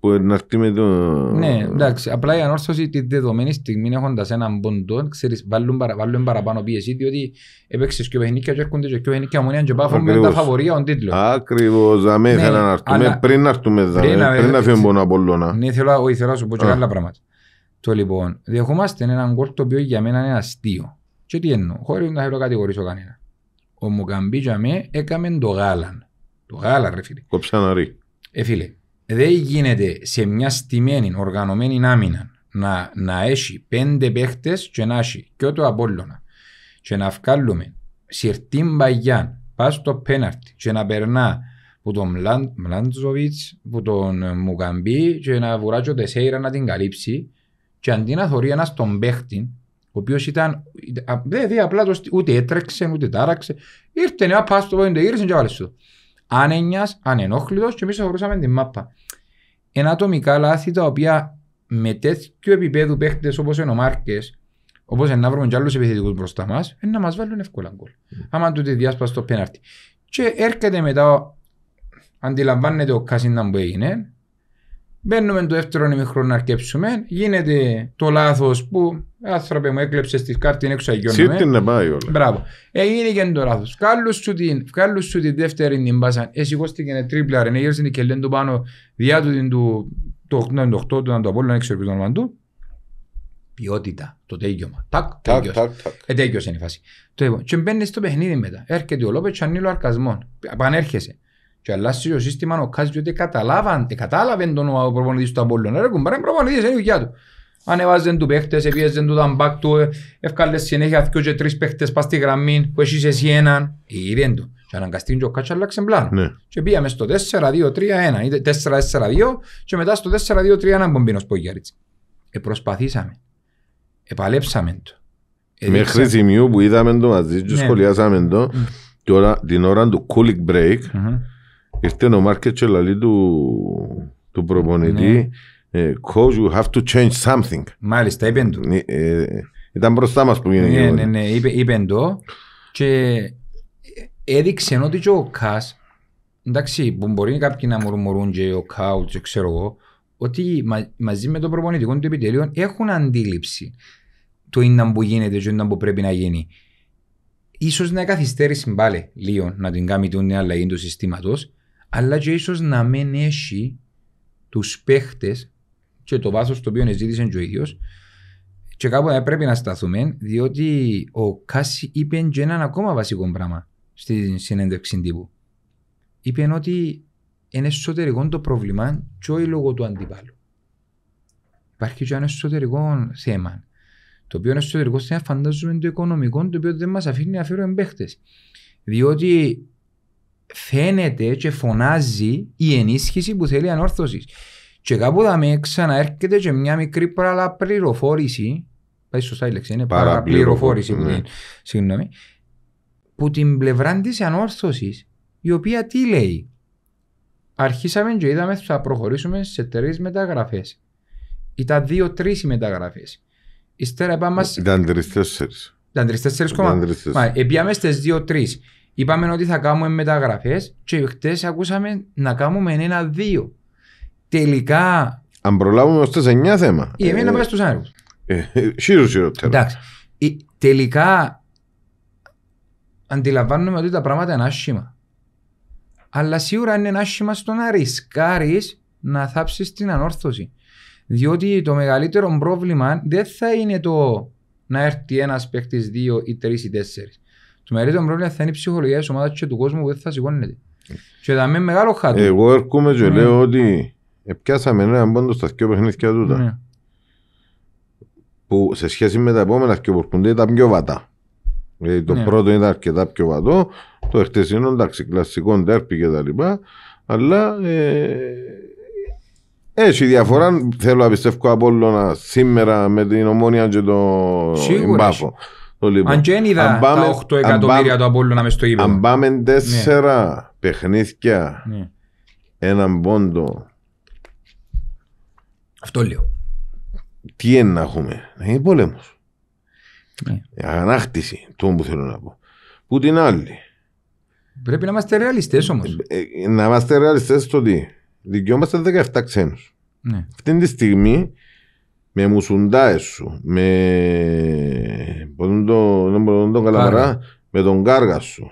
που να έρθει με το... Ναι, εντάξει, απλά η ανόρθωση τη δεδομένη στιγμή έχοντας έναν ποντό, ξέρεις, βάλουν, παρα, βάλουν παραπάνω πίεση, διότι έπαιξες και παιχνίκια και έρχονται και παιχνίκια μονία και πάφουν με τα φαβορία των τίτλων. Ακριβώς, αμέ ναι, ήθελα να έρθουμε, αλλά... Ε, πριν να έρθουμε, ε, πριν να ε, φύγουμε από Απολλώνα. Ναι, θέλω να σου πω και άλλα πράγματα. Το λοιπόν, δεχόμαστε έναν κόλ το για μένα είναι αστείο και τι εννοώ, χωρίς να θέλω κατηγορήσω κανένα. Ο Μουκαμπή για με έκαμε το γάλαν. Το γάλα ρε φίλε. Κοψά να Κοψαναρή. Ε φίλε, δεν γίνεται σε μια στημένη οργανωμένη άμυνα να, να έχει πέντε παίχτες και να έχει και το Απόλλωνα και να βγάλουμε αυτήν παγιάν πά στο πέναρτι και να περνά που τον Μλάντζοβιτ, που τον Μουκαμπί, και να βουράζει ο Τεσέιρα να την καλύψει και αντί να θωρεί ένας τον παίχτη ο οποίος ήταν. Δεν δε, απλά το, ούτε έτρεξε, ούτε τάραξε. Ήρθε ένα στο πόντο, ήρθε και βάλες σου. Ανενιά, ανενόχλητο και εμείς χωρούσαμε την μάπα. Ένα ατομικά λάθη τα οποία με τέτοιο επίπεδο παίχτες όπως είναι ο Μάρκες, όπως είναι να βρούμε και άλλους επιθετικούς μπροστά μας, είναι να μας βάλουν εύκολα γκολ. Mm. Άμα του τη διάσπαση πέναρτι. Και έρχεται μετά, αντιλαμβάνεται ο Κασίνα που έγινε, Μπαίνουμε το δεύτερο ημιχρόνο να αρκέψουμε. Γίνεται το λάθος που άνθρωπε μου έκλεψες τη κάρτα έξω αγιώνουμε. Τι να πάει όλα. Μπράβο. Έγινε και το λάθος. Κάλους σου την, δεύτερη την μπάσα. Εσύ είναι τρίπλα ρε, έγινε και λένε το πάνω διά του την του το 88 του να το απόλυτο έξω από τον το όνομα του. Ποιότητα, το τέγιωμα. Τάκ, τάκ, τάκ. Ε, είναι η φάση. Το είπα. Και μπαίνεις στο παιχνίδι μετά. Έρχεται ο Λόπες ανοίγει ο αρκασμό. Πανέρχεσαι και αλλάξει το σύστημα ο Κάσης διότι καταλάβαν, ε, κατάλαβαν τον ο προπονητής του Απόλλωνα. Ρε κουμπάρε προπονητής, είναι η δουλειά του. Ανεβάζαν του παίχτες, επίεζαν του δαμπάκ του, ευκάλε συνέχεια δυο και τρεις παίχτες πας στη γραμμή που έχεις εσύ έναν. Ήρεν του. Και αναγκαστήν και ο Κάτσο αλλάξε πλάνο. Ναι. Και πήγαμε στο 4-2-3-1 ή 4-4-2 και μετά στο 4-2-3-1 μπομπίνο Πογιάριτς. Ε, προσπαθήσαμε. Επαλέψαμε το. Ε, Μέχρι σημείο που είδαμε το μαζί και ναι. σχολιάσαμε το την ώρα του cooling break Ήρθε ο Μάρκετ και λαλεί του, του προπονητή ναι. ε, you have to change something». Μάλιστα, είπεν του. Ναι, ε, ήταν μπροστά μας που γίνεται. Ναι, ναι, ναι, είπε, είπεν το και ε, έδειξε ότι και ο Κάς, εντάξει, που μπορεί κάποιοι να μουρμουρούν και ο Κάουτ ξέρω εγώ, ότι μαζί με το προπονητικό του επιτελείων έχουν αντίληψη το είναι που γίνεται και είναι που πρέπει να γίνει. Ίσως να καθυστέρησε πάλι λίγο να την κάνει την αλλαγή του συστήματος αλλά και ίσως να μην έχει τους παίχτες και το βάθος το οποίο ζήτησε ο ίδιος. Και κάπου θα πρέπει να σταθούμε, διότι ο Κάση είπε και έναν ακόμα βασικό πράγμα στη συνέντευξη τύπου. Είπε ότι είναι εσωτερικό το πρόβλημα και όχι λόγω του αντιπάλου. Υπάρχει και ένα εσωτερικό θέμα. Το οποίο είναι εσωτερικό θέμα φαντάζομαι το οικονομικό, το οποίο δεν μας αφήνει να φέρουμε παίχτες. Διότι φαίνεται και φωνάζει η ενίσχυση που θέλει η ανόρθωσης. Και κάπου θα με ξαναέρχεται και μια μικρή παραπληροφόρηση. Πάει σωστά η λέξη, είναι παραπληροφόρηση. Ναι. συγγνώμη. Που την πλευρά της ανόρθωσης, η οποία τι λέει. Αρχίσαμε και είδαμε ότι θα προχωρήσουμε σε τρεις μεταγραφές. Ήταν δύο-τρει οι μεταγραφε πάμε. Ήταν τρει-τέσσερι. Ήταν τρει-τέσσερι κομμάτια. Επίαμε στις δύο-τρει. Είπαμε ότι θα κάνουμε μεταγραφές και χτες ακούσαμε να κάνουμε ένα-δύο. Τελικά. Αν προλάβουμε ως 9 θέμα. Η εμένα ε, πάει στου άλλου. Σύρου ε, σιρότερα. Εντάξει. Τελικά αντιλαμβάνομαι ότι τα πράγματα είναι άσχημα. Αλλά σίγουρα είναι άσχημα στο να ρισκάρεις να θάψεις την ανόρθωση. Διότι το μεγαλύτερο πρόβλημα δεν θα είναι το να έρθει ένας παίχτη, δύο ή τρεις ή τέσσερις. Το μεγαλύτερο πρόβλημα θα είναι η ψυχολογία της ομάδας και του κόσμου που δεν θα σηκώνεται. Και θα μείνει μεγάλο χάρτη. Εγώ έρχομαι και ναι. λέω ότι πιάσαμε ένα πόντο στα δυο παιχνίδια του, ναι. Που σε σχέση με τα επόμενα δυο παιχνίδια ήταν πιο βατά. Δηλαδή το ναι. πρώτο ήταν αρκετά πιο βατό, το εχθεσινό εντάξει κλασικό ντέρπι και τα λοιπά, αλλά ε, έχει διαφορά, θέλω να πιστεύω από όλο σήμερα με την ομόνια και το Σίγουρα, αν και είδα τα 8 εκατομμύρια του Απόλλου να μες στο ύπεδο. Αν πάμε ναι. τέσσερα παιχνίδια, ναι. έναν πόντο. Αυτό λέω. Τι είναι να έχουμε, να είναι πόλεμος. Ναι. Ε, αγανάκτηση, το που θέλω να πω. Που την άλλη. Πρέπει να είμαστε ρεαλιστές όμως. Ε, ε, να είμαστε ρεαλιστές στο τι. Δικαιόμαστε 17 ξένους. Ναι. Αυτή τη στιγμή με μουσουντάες σου, με τον, τον Καλαμαρά, με τον Κάργα σου,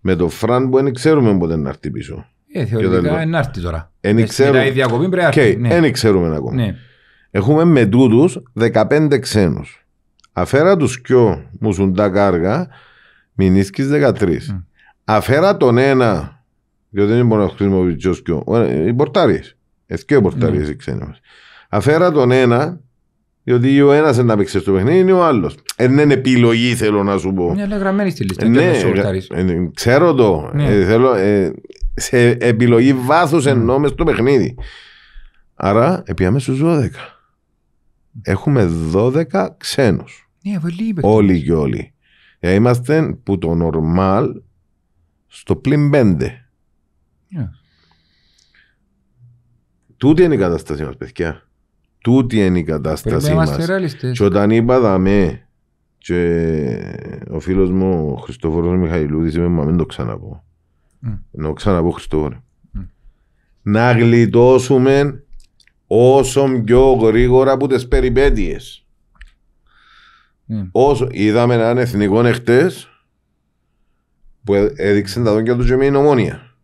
με τον Φραν που δεν ξέρουμε πότε να έρθει πίσω. Ε, θεωρητικά είναι έρθει τώρα. Εν ε, ξέρουμε... διακοπή πρέπει να έρθει. Ναι. ξέρουμε ακόμα. Ναι. Έχουμε με τούτους 15 ξένου. Αφέρα τους κιό μουσουντά κάργα, μηνίσκεις 13. Mm. Αφέρα τον ένα, διότι δεν μπορεί να χρησιμοποιήσει ο κιό. Ε, οι πορτάριες. Εθκέο πορτάριες ναι. οι ξένοι μας. Αφέρα τον ένα, διότι ο ένας δεν παίξει στο παιχνίδι, ο άλλος. Δεν είναι επιλογή, θέλω να σου πω. Είναι γραμμένη στη λίστα. Ε, ναι, ε, ε, ξέρω το. Ναι. θέλω, σε επιλογή βάθους ναι. εννοώ μες στο παιχνίδι. Άρα, επί στου 12. Έχουμε 12 ξένους. Ναι, όλοι και όλοι. είμαστε που το νορμάλ στο πλην 5. Τούτη είναι η κατάσταση μας, παιδιά. Τούτη είναι η κατάστασή μα. Και όταν είπα δαμέ, και ο φίλος μου ο Χριστόφορος Μιχαηλούδης είπε: Μα μην το ξαναπώ. Mm. Να ξαναπώ Χριστόφορο. Mm. Να γλιτώσουμε όσο πιο γρήγορα από τις περιπέτειες. Mm. Ναι. Όσο... Είδαμε έναν εθνικό εχθές που ε, έδειξε τα δόντια του και με νομόνια.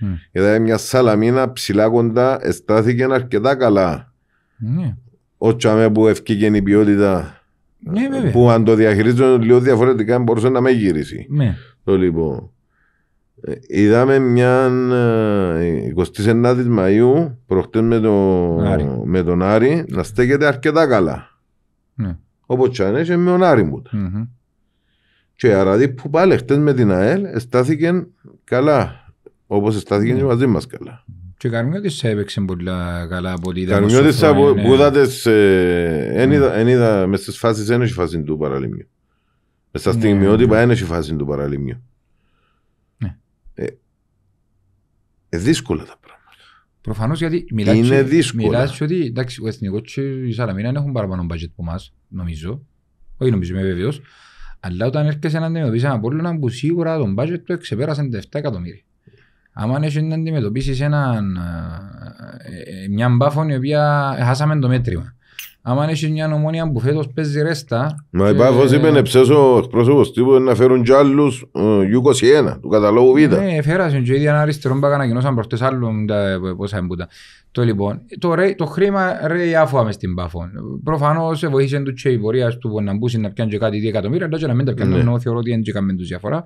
Mm. Είδαμε μια σαλαμίνα ψηλά κοντά, αισθάθηκε αρκετά καλά ναι. Ο τσάμε που ευκήκε η ποιότητα. Ναι, που αν το διαχειρίζονται λίγο διαφορετικά μπορούσε να με γυρίσει. Ναι. Το λοιπόν. Είδαμε μια ε, 29η Μαΐου προχτές με, τον Άρη, με τον Άρη να στέκεται αρκετά καλά. Ναι. Όπως και με τον Άρη μου. Και άρα που πάλι χτες με την ΑΕΛ στάθηκε καλά. Όπως στάθηκε μαζί μας καλά. Και Καρμιώτης έπαιξε πολύ καλά από ό,τι είδαμε. Καρμιώτης από πούδατες, εν είδα μες στις φάσεις δεν έχει φάση του παραλήμιου. Μες στα ναι, στιγμιότυπα ναι. δεν έχει φάση του παραλήμιου. Ναι. Ε, ε, δύσκολα τα πράγματα. Προφανώς γιατί μιλάς Είναι δύσκολα. Μιλάς ότι εντάξει, ο Εθνικός και η δεν έχουν παραπάνω budget από εμάς, νομίζω. Όχι νομίζω, είμαι βέβαιος. Αλλά όταν έρχεσαι να αντιμετωπίσεις έναν πόλεμο που σίγουρα τον budget του εξεπέρασαν τα 7 εκατομμύρια άμα έχει να αντιμετωπίσεις έναν, ε, ε, μια μπάφων η οποία χάσαμε το μέτρημα. Άμα έχει μια νομόνια που φέτος παίζει ρέστα... Μα η Πάφος είπε να ψέσω εκπρόσωπος τύπου να φέρουν κι άλλους ε, U21 του καταλόγου Β. Ναι, φέρασαν και ήδη ένα αριστερό μπακ ανακοινώσαν προχτές άλλων πόσα εμπούτα. Το λοιπόν, το, ρε, το χρήμα ρέει άφουα μες στην Πάφο. Προφανώς βοήθησε του και η πορεία του να μπούσει να πιάνουν κάτι 2 εκατομμύρια, αλλά και να μην τα πιάνουν, ναι. θεωρώ ότι δεν και καμία τους διαφορά.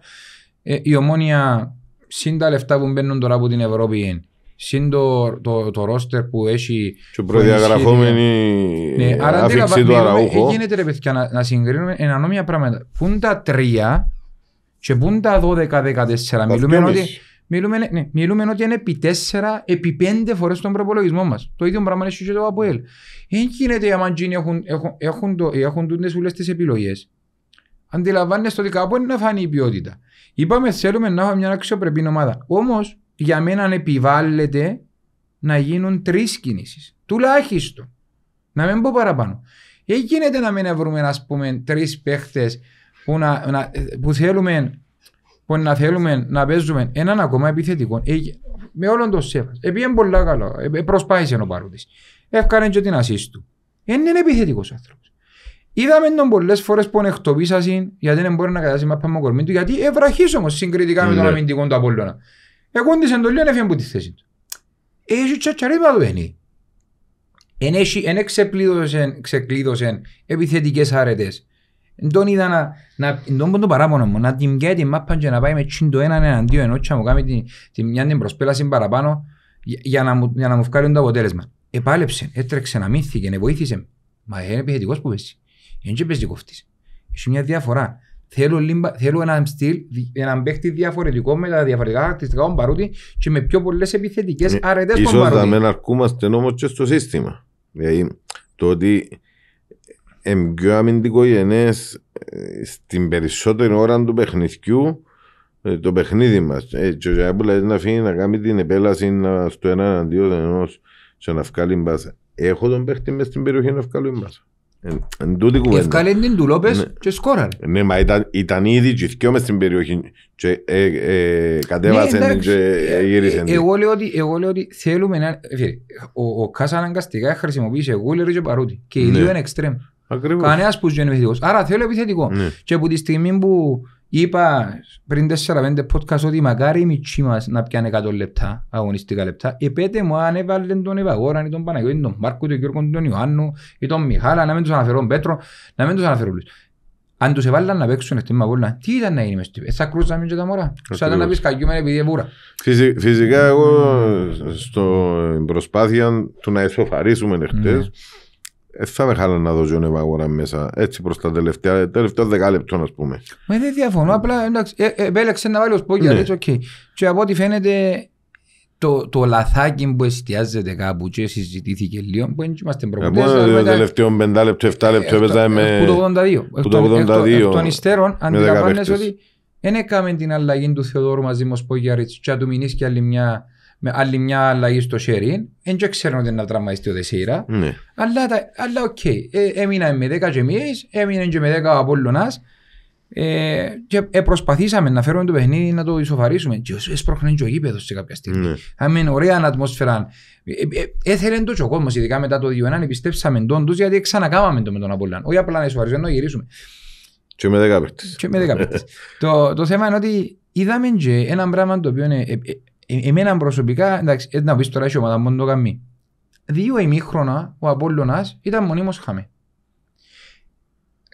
Η ομόνια συν τα λεφτά που μπαίνουν τώρα από την Ευρώπη, συν το, το, το ρόστερ που έχει. Και προδιαγραφόμενη ναι, άρα άφηξη του ναι, Αραούχο. Ε, ε, γίνεται ρε παιδιά να, να συγκρίνουμε ένα νόμια πράγματα. Πού είναι τα τρία και πού είναι τα 12-14. Μιλούμε ότι, μιλούμε, ναι, μιλούμε ότι είναι επί τέσσερα, επί πέντε φορές τον προπολογισμό μας. Το ίδιο πράγμα είναι και το Αποέλ. Δεν γίνεται οι Αμαντζίνοι έχουν, έχουν, έχουν, έχουν, έχουν, τούντες έχουν, τις επιλογές αντιλαμβάνεστε ότι κάπου είναι να φανεί η ποιότητα. Είπαμε θέλουμε να έχουμε μια αξιοπρεπή ομάδα. Όμως για μένα επιβάλλεται να γίνουν τρεις κινήσεις. Τουλάχιστον. Να μην πω παραπάνω. Έγινε γίνεται να μην βρούμε ας πούμε τρεις παίχτες που, να, να, που θέλουμε που να θέλουμε να παίζουμε έναν ακόμα επιθετικό. Ε, με όλον το σέφας. Επειδή πολύ καλό. Ε, προσπάθησε ο παρούτη. Έφκανε και την Ε, Είναι επιθετικός άνθρωπος. Είδαμε τον πολλές φορές που εκτοπίσασαν γιατί δεν μπορεί να κατάσει μάπα με κορμί του, γιατί ευραχής όμως συγκριτικά με τον ναι. αμυντικό του Απόλλωνα. Εγώ της εντολή έφυγε από τη θέση του. Έχει τσατσαρίπα του ένι. Εν ξεκλείδωσαν επιθετικές αρετές. Τον είδα να, να τον πω το παράπονο μου, να την πιάει την και να πάει με έναν εναντίον ενώ να μου κάνει την, την προσπέλαση παραπάνω για, να το να δεν παίζει κοφτής. Έχει μια διαφορά. Θέλω, λίμπα, θέλω έναν στυλ, έναν παίχτη διαφορετικό με τα διαφορετικά χαρακτηριστικά των παρούτι και με πιο πολλές επιθετικές ε, αρετές των παρούτι. Ίσως θα με αρκούμαστε όμως και στο σύστημα. Δηλαδή το ότι είναι πιο ε, στην περισσότερη ώρα του παιχνιδιού ε, το παιχνίδι μας. Έτσι, ο Ζάμπουλα να αφήνει να κάνει την επέλαση στο έναν αντίο ενός σε να βγάλει μπάσα. Έχω τον παίχτη μες στην περιοχή να βγάλει μπάσα. Εν τούτη κουβέντα. Ευκάλε την του Λόπες ναι. και σκόραρε. Ε, ναι, μα ήταν, ήταν ήδη και μες στην περιοχή και ε, ε, κατέβασε ναι, και ε, γύρισε. εγώ, λέω ότι, εγώ λέω ότι θέλουμε να... Ε, ο, ο Κάς αναγκαστικά χρησιμοποίησε γούλερο και παρούτη και οι ναι. δύο είναι εξτρέμ. Κανένας που είναι επιθετικός. Άρα θέλω επιθετικό. Ναι. Και από τη στιγμή που Είπα πριν 4-5 podcast ότι μακάρι η μητσή μας να πιάνε 100 λεπτά, αγωνιστικά λεπτά. Επέτε μου αν έβαλε τον Ευαγόραν ή τον Παναγιώτη, τον Μάρκο, τον Γιώργο, τον Ιωάννου ή τον Μιχάλα, να μην τους αναφέρω τον Πέτρο, να μην τους αναφέρω όλους. Αν τους έβαλαν να παίξουν αυτή μαγούλα, τι ήταν να γίνει μες τύπη, θα κρούσαμε και τα μωρά. Σαν να πεις καγιούμενε επειδή εμπούρα. Φυσικά εγώ στην προσπάθεια του να εσωφαρίσουμε χτες, mm. Ναι. Ε, θα με χάλα να δω ζώνευα αγορά μέσα. Έτσι προς τα τελευταία, τελευταία δεκάλεπτο, ας πούμε. Με δεν διαφωνώ. Απλά εντάξει, ε, ε επέλεξε να βάλει ο Σπόγια. Ναι. Okay. Και από ό,τι φαίνεται, το, το λαθάκι που εστιάζεται κάπου και συζητήθηκε λίγο, που δεν είμαστε ε, προποντές. το τελευταίο 5 λεπτό, 7 λεπτό έπαιζα με... Που το 82. Εκ των υστέρων αντιλαμβάνεσαι ότι δεν έκαμε την αλλαγή του Θεοδόρου μαζί μας Πογιαρίτς και του μηνύσκει άλλη μια με άλλη μια αλλαγή στο sharing. Δεν ξέρω ότι είναι να τραυματιστεί ο Δεσίρα. Ναι. Αλλά, τα, αλλά οκ, okay. ε, έμεινα με δέκα και εμείς, έμεινε και με 10 ο Απόλλωνας. Ε, και ε, προσπαθήσαμε να φέρουμε το παιχνίδι να το ισοφαρίσουμε. Και όσο έσπροχνε και ο γήπεδος σε κάποια στιγμή. Ναι. Άμεν ωραία ατμόσφαιρα. Ε, ε, ε, Έθελε το και ο κόσμος, ειδικά μετά το 2-1, πιστέψαμε τον τους, γιατί ξανακάμαμε το με τον Απόλλωνα. Όχι απλά να ισοφαρίσουμε, να γυρίσουμε. Και με 10 παίχτες. Και με 10 (laughs) το, το θέμα είναι ότι είδαμε και ένα πράγμα το οποίο είναι, ε, εμένα προσωπικά, εντάξει, έτσι ε, να πεις τώρα έχει ομάδα μόνο το καμί. Δύο ημίχρονα ο Απόλλωνας ήταν μονίμως χαμή.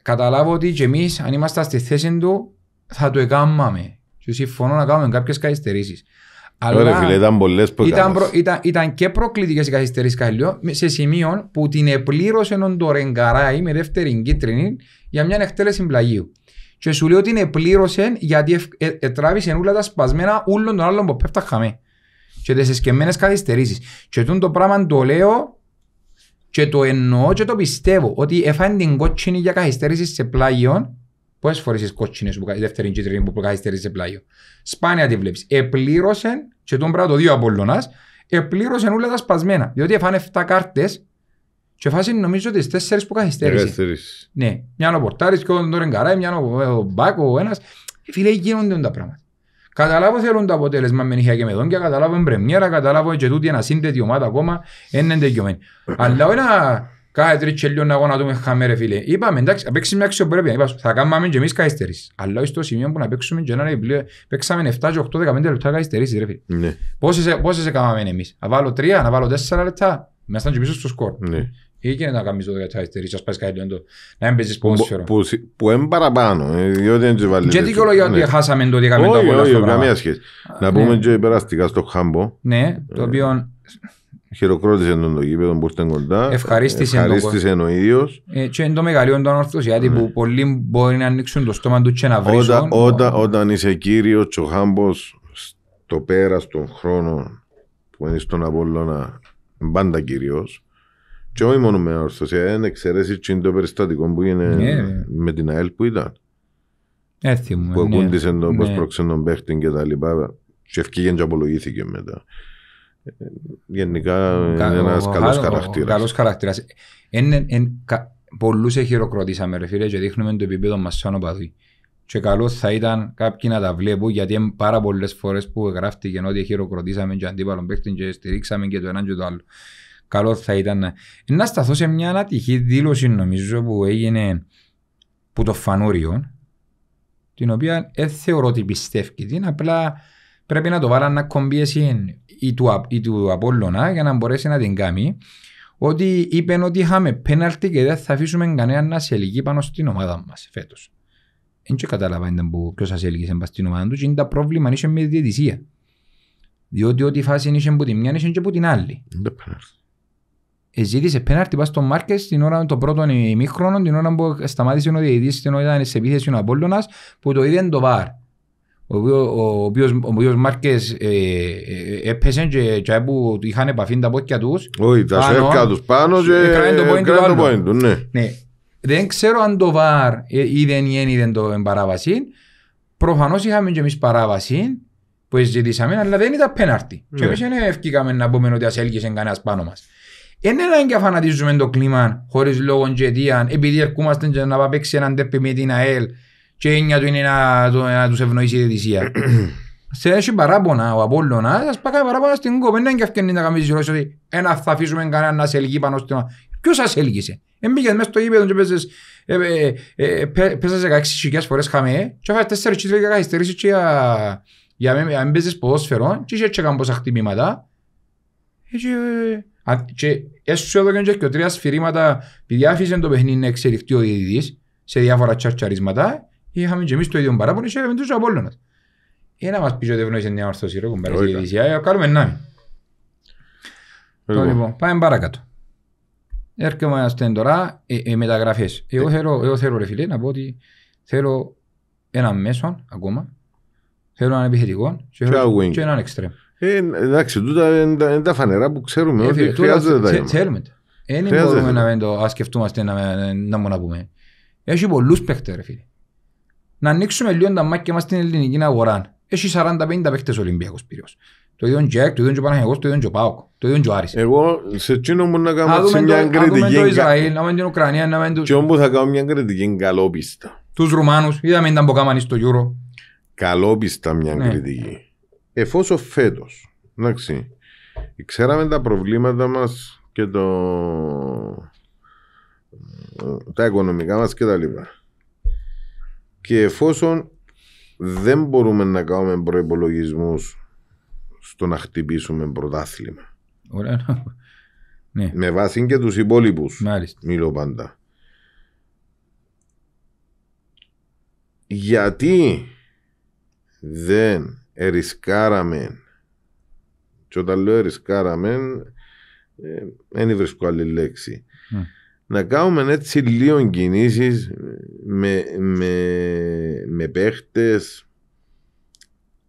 Καταλάβω ότι και εμείς αν ήμασταν στη θέση του θα το έκαναμε. Και συμφωνώ να κάνουμε κάποιες καθυστερήσεις. Αλλά φίλε, ήταν, πολλές ήταν, προ, ήταν, ήταν, και προκλητικές οι καθυστερήσεις Καλλιό σε σημείο που την επλήρωσε τον Ρεγκαράη με δεύτερη κίτρινη για μια εκτέλεση πλαγίου και σου λέει ότι είναι πλήρωσε γιατί ετράβησε ε, όλα τα σπασμένα όλων των άλλων που πέφτα χαμέ. Και τις εσκεμμένες καθυστερήσεις. Και το πράγμα το λέω και το εννοώ και το πιστεύω ότι έφανε την κότσινη για καθυστέρηση σε πλάγιον. Πόσες φορές τις κότσινε που κάνει δεύτερη κίτρινη που καθυστερήσεις σε πλάγιο. Σπάνια τη βλέπεις. Επλήρωσε και τον πράγμα το δύο Απόλλωνας, επλήρωσε όλα τα σπασμένα. Διότι έφανε 7 κάρτες και φάση νομίζω ότι τέσσερις που καθυστέρησε. Ναι, μια ε, ο Πορτάρης και ο Ντορενγκαράι, μια ο Μπάκο, ο ένας. Ε, φίλε, γίνονται τα πράγματα. Καταλάβω θέλουν το αποτέλεσμα με νύχια και με δόντια, καταλάβω την πρεμιέρα, καταλάβω και τούτη ένα σύνδετη ομάδα ακόμα, είναι εντεγιωμένη. Αλλά ένα κάθε τρεις τρίτσο λίγο να γονατούμε χαμέ ρε φίλε. Είπαμε εντάξει, παίξεις μια αξιοπρέπεια, είπα, θα κάνουμε και εμείς καθυστερήσεις. Αλλά όχι στο σημείο που να παίξουμε και ένα ρε παίξαμε 7 8, 15 λεπτά καθυστερήσεις ρε φίλε. Ναι. Πόσες, ε, πόσες έκαναμε εμείς, να βάλω 3, να βάλω 4 λεπτά, ήμασταν και πίσω στο σκορ. Ναι. Είχε να κάνεις το 13 ας πας κάτι το να μην παίζεις ποδόσφαιρο. Που είναι παραπάνω, ε, διότι δεν τους βάλεις. Και δικαιολογία ότι ναι. χάσαμε το ότι είχαμε το πράγμα. Όχι, καμία σχέση. Να πούμε ναι. και υπεραστικά στο Χάμπο. Ναι, το ε, οποίο... Χειροκρότησε τον το γήπεδο που ήταν κοντά. Ευχαρίστησε, ευχαρίστησε ο ίδιος. Ε, και είναι το μεγαλείο των ορθωσιάτη Γιατί ναι. που πολλοί μπορεί να ανοίξουν το στόμα τους και να βρίσκουν. Όταν, όταν, όταν είσαι κύριος χάμπος στο πέρας των χρόνων που είναι στον Απόλλωνα, πάντα κύριος, και όχι μόνο με ορθωσία, Είναι εξαιρέσει και το περιστατικό που έγινε ναι, ναι. με την ΑΕΛ που ήταν. Έτσι ε, μου, Που ακούντησε ναι. το πώς ναι. πρόξε τον παίχτη και τα λοιπά. Και ευκήγεν και απολογήθηκε μετά. Γενικά είναι ένας καλός χαρακτήρας. Καλός χαρακτήρας. Πολλούς χειροκροτήσαμε ρε φίλε και δείχνουμε το επίπεδο μας σαν οπαδοί. Και καλός θα ήταν κάποιοι να τα βλέπουν γιατί πάρα πολλές φορές που γράφτηκε ότι χειροκροτήσαμε και αντίπαλον παίχτη και στηρίξαμε και το ένα και το άλλο καλός θα ήταν να... Ε, να σταθώ σε μια ανατυχή δήλωση νομίζω που έγινε που το φανούριο την οποία δεν θεωρώ ότι πιστεύει την απλά πρέπει να το βάλω να κομπιέσει ή του, ή του Απόλλωνα για να μπορέσει να την κάνει ότι είπαν ότι είχαμε πέναλτι και δεν θα αφήσουμε κανέναν να σε ελγεί πάνω στην ομάδα μας φέτος. Δεν και καταλαβαίνετε που ποιος σα έλγησε πάνω στην ομάδα τους είναι τα πρόβλημα αν είσαι με διαιτησία. Διότι ό,τι φάση είσαι από τη μια είσαι και από την άλλη ζήτησε πέναρτη πας στον Μάρκες την ώρα των πρώτων ημίχρονων, την ώρα που σταμάτησε ο διαιτητής, την ώρα ήταν σε επίθεση ο Απόλυτονα, που το είδε το ΒΑΡ. Ο οποίο ο οποίος Μάρκες ε, ε, έπεσε και, και που είχαν επαφή τα πόκια τους. Όχι, τα σέρκα τους πάνω και έκανε το πόντ του, ναι. ναι. Δεν ξέρω αν το ΒΑΡ ε, είδε ή δεν είδε το παράβαση. Προφανώς είχαμε και εμείς παράβαση που ζητήσαμε, αλλά δεν ήταν πέναρτη. Και ναι. εμείς δεν ευκήκαμε να πούμε ότι ασέλγησε κανένας πάνω μας. Δεν είναι να φανατίζουμε το κλίμα χωρίς λόγο και αιτία επειδή ερχόμαστε και να παίξει έναν τέπι με την ΑΕΛ και έννοια του είναι να, το, να τους ευνοήσει η διετησία. (clears throat) Σε έχει παράπονα ο Απόλλωνας, ας πάει παράπονα στην κόπη, κοπένα και αυκένει να καμίζεις ρώση ότι ένα θα αφήσουμε κανένα να σε ελγεί πάνω στο... Ποιος σας έλγησε. Εμπήκες μέσα στο γήπεδο και πέσες, ε, ε, ε, πέ, πέσες 16 χιλιάς φορές χαμέ και έφαγες τέσσερις τσίτρες και καθυστερήσεις και για, για, για να μην παίζεις ποδόσφαιρο και είχε και κάμπος ακτιμήματα. Ε, και, ε, και έστω εδώ και, και τρία σφυρίματα, επειδή άφησε το παιχνίδι να εξελιχθεί ο διαιτητής σε διάφορα τσαρτσαρίσματα, είχαμε και εμείς το ίδιο παράπονο και είχαμε τους Απόλυνα. Ή να μας πει ότι ευνοήσε μια ορθώση ρε κομπέρα στη διαιτησία, ε, κάνουμε να Λοιπόν, πάμε παρακάτω. Έρχομαι Έρχομαστε τώρα οι ε, ε, μεταγραφές. Εγώ ε. θέλω, εγώ θέλω ρε φίλε να πω ότι θέλω ένα μέσο ακόμα, θέλω έναν επιθετικό και, και, και έναν εξτρέμ. Ε, εντάξει, τούτα είναι τα φανερά που ξέρουμε ε, ότι χρειάζεται τα Ξέρουμε ε, τα. Δεν μπορούμε να το να σκεφτούμαστε να μου να πούμε. Έχει πολλούς παίχτες ρε φίλε. Να ανοίξουμε λίγο τα μάτια μας στην ελληνική αγορά. Έχει 40-50 παίχτες Ολυμπιακός πυρίως. Το ίδιο Τζεκ, το ίδιο ο Παναγιακός, το ίδιο ο Πάοκ, το ίδιο ο Άρης. Εγώ σε τσίνο μου να κάνω σε μια κριτική. Να δούμε το Ισραήλ, να δούμε την Ουκρανία, να δούμε το. Και όμως θα κάνω μια κριτική καλόπιστα. Τους Ρουμάνους, είδαμε ήταν που κάμανε στο Euro. Καλόπιστα μια ναι. κριτική εφόσον φέτος, εντάξει, ξέραμε τα προβλήματα μας και το... τα οικονομικά μας και τα λοιπά. Και εφόσον δεν μπορούμε να κάνουμε προπολογισμού στο να χτυπήσουμε πρωτάθλημα. Ναι. Με βάση και τους υπόλοιπους. Μιλώ πάντα. Γιατί δεν Ερισκάραμε. Και όταν λέω ερισκάραμε, δεν ε, βρίσκω άλλη λέξη. Mm. Να κάνουμε έτσι λίγο κινήσεις με, με, με παίχτες.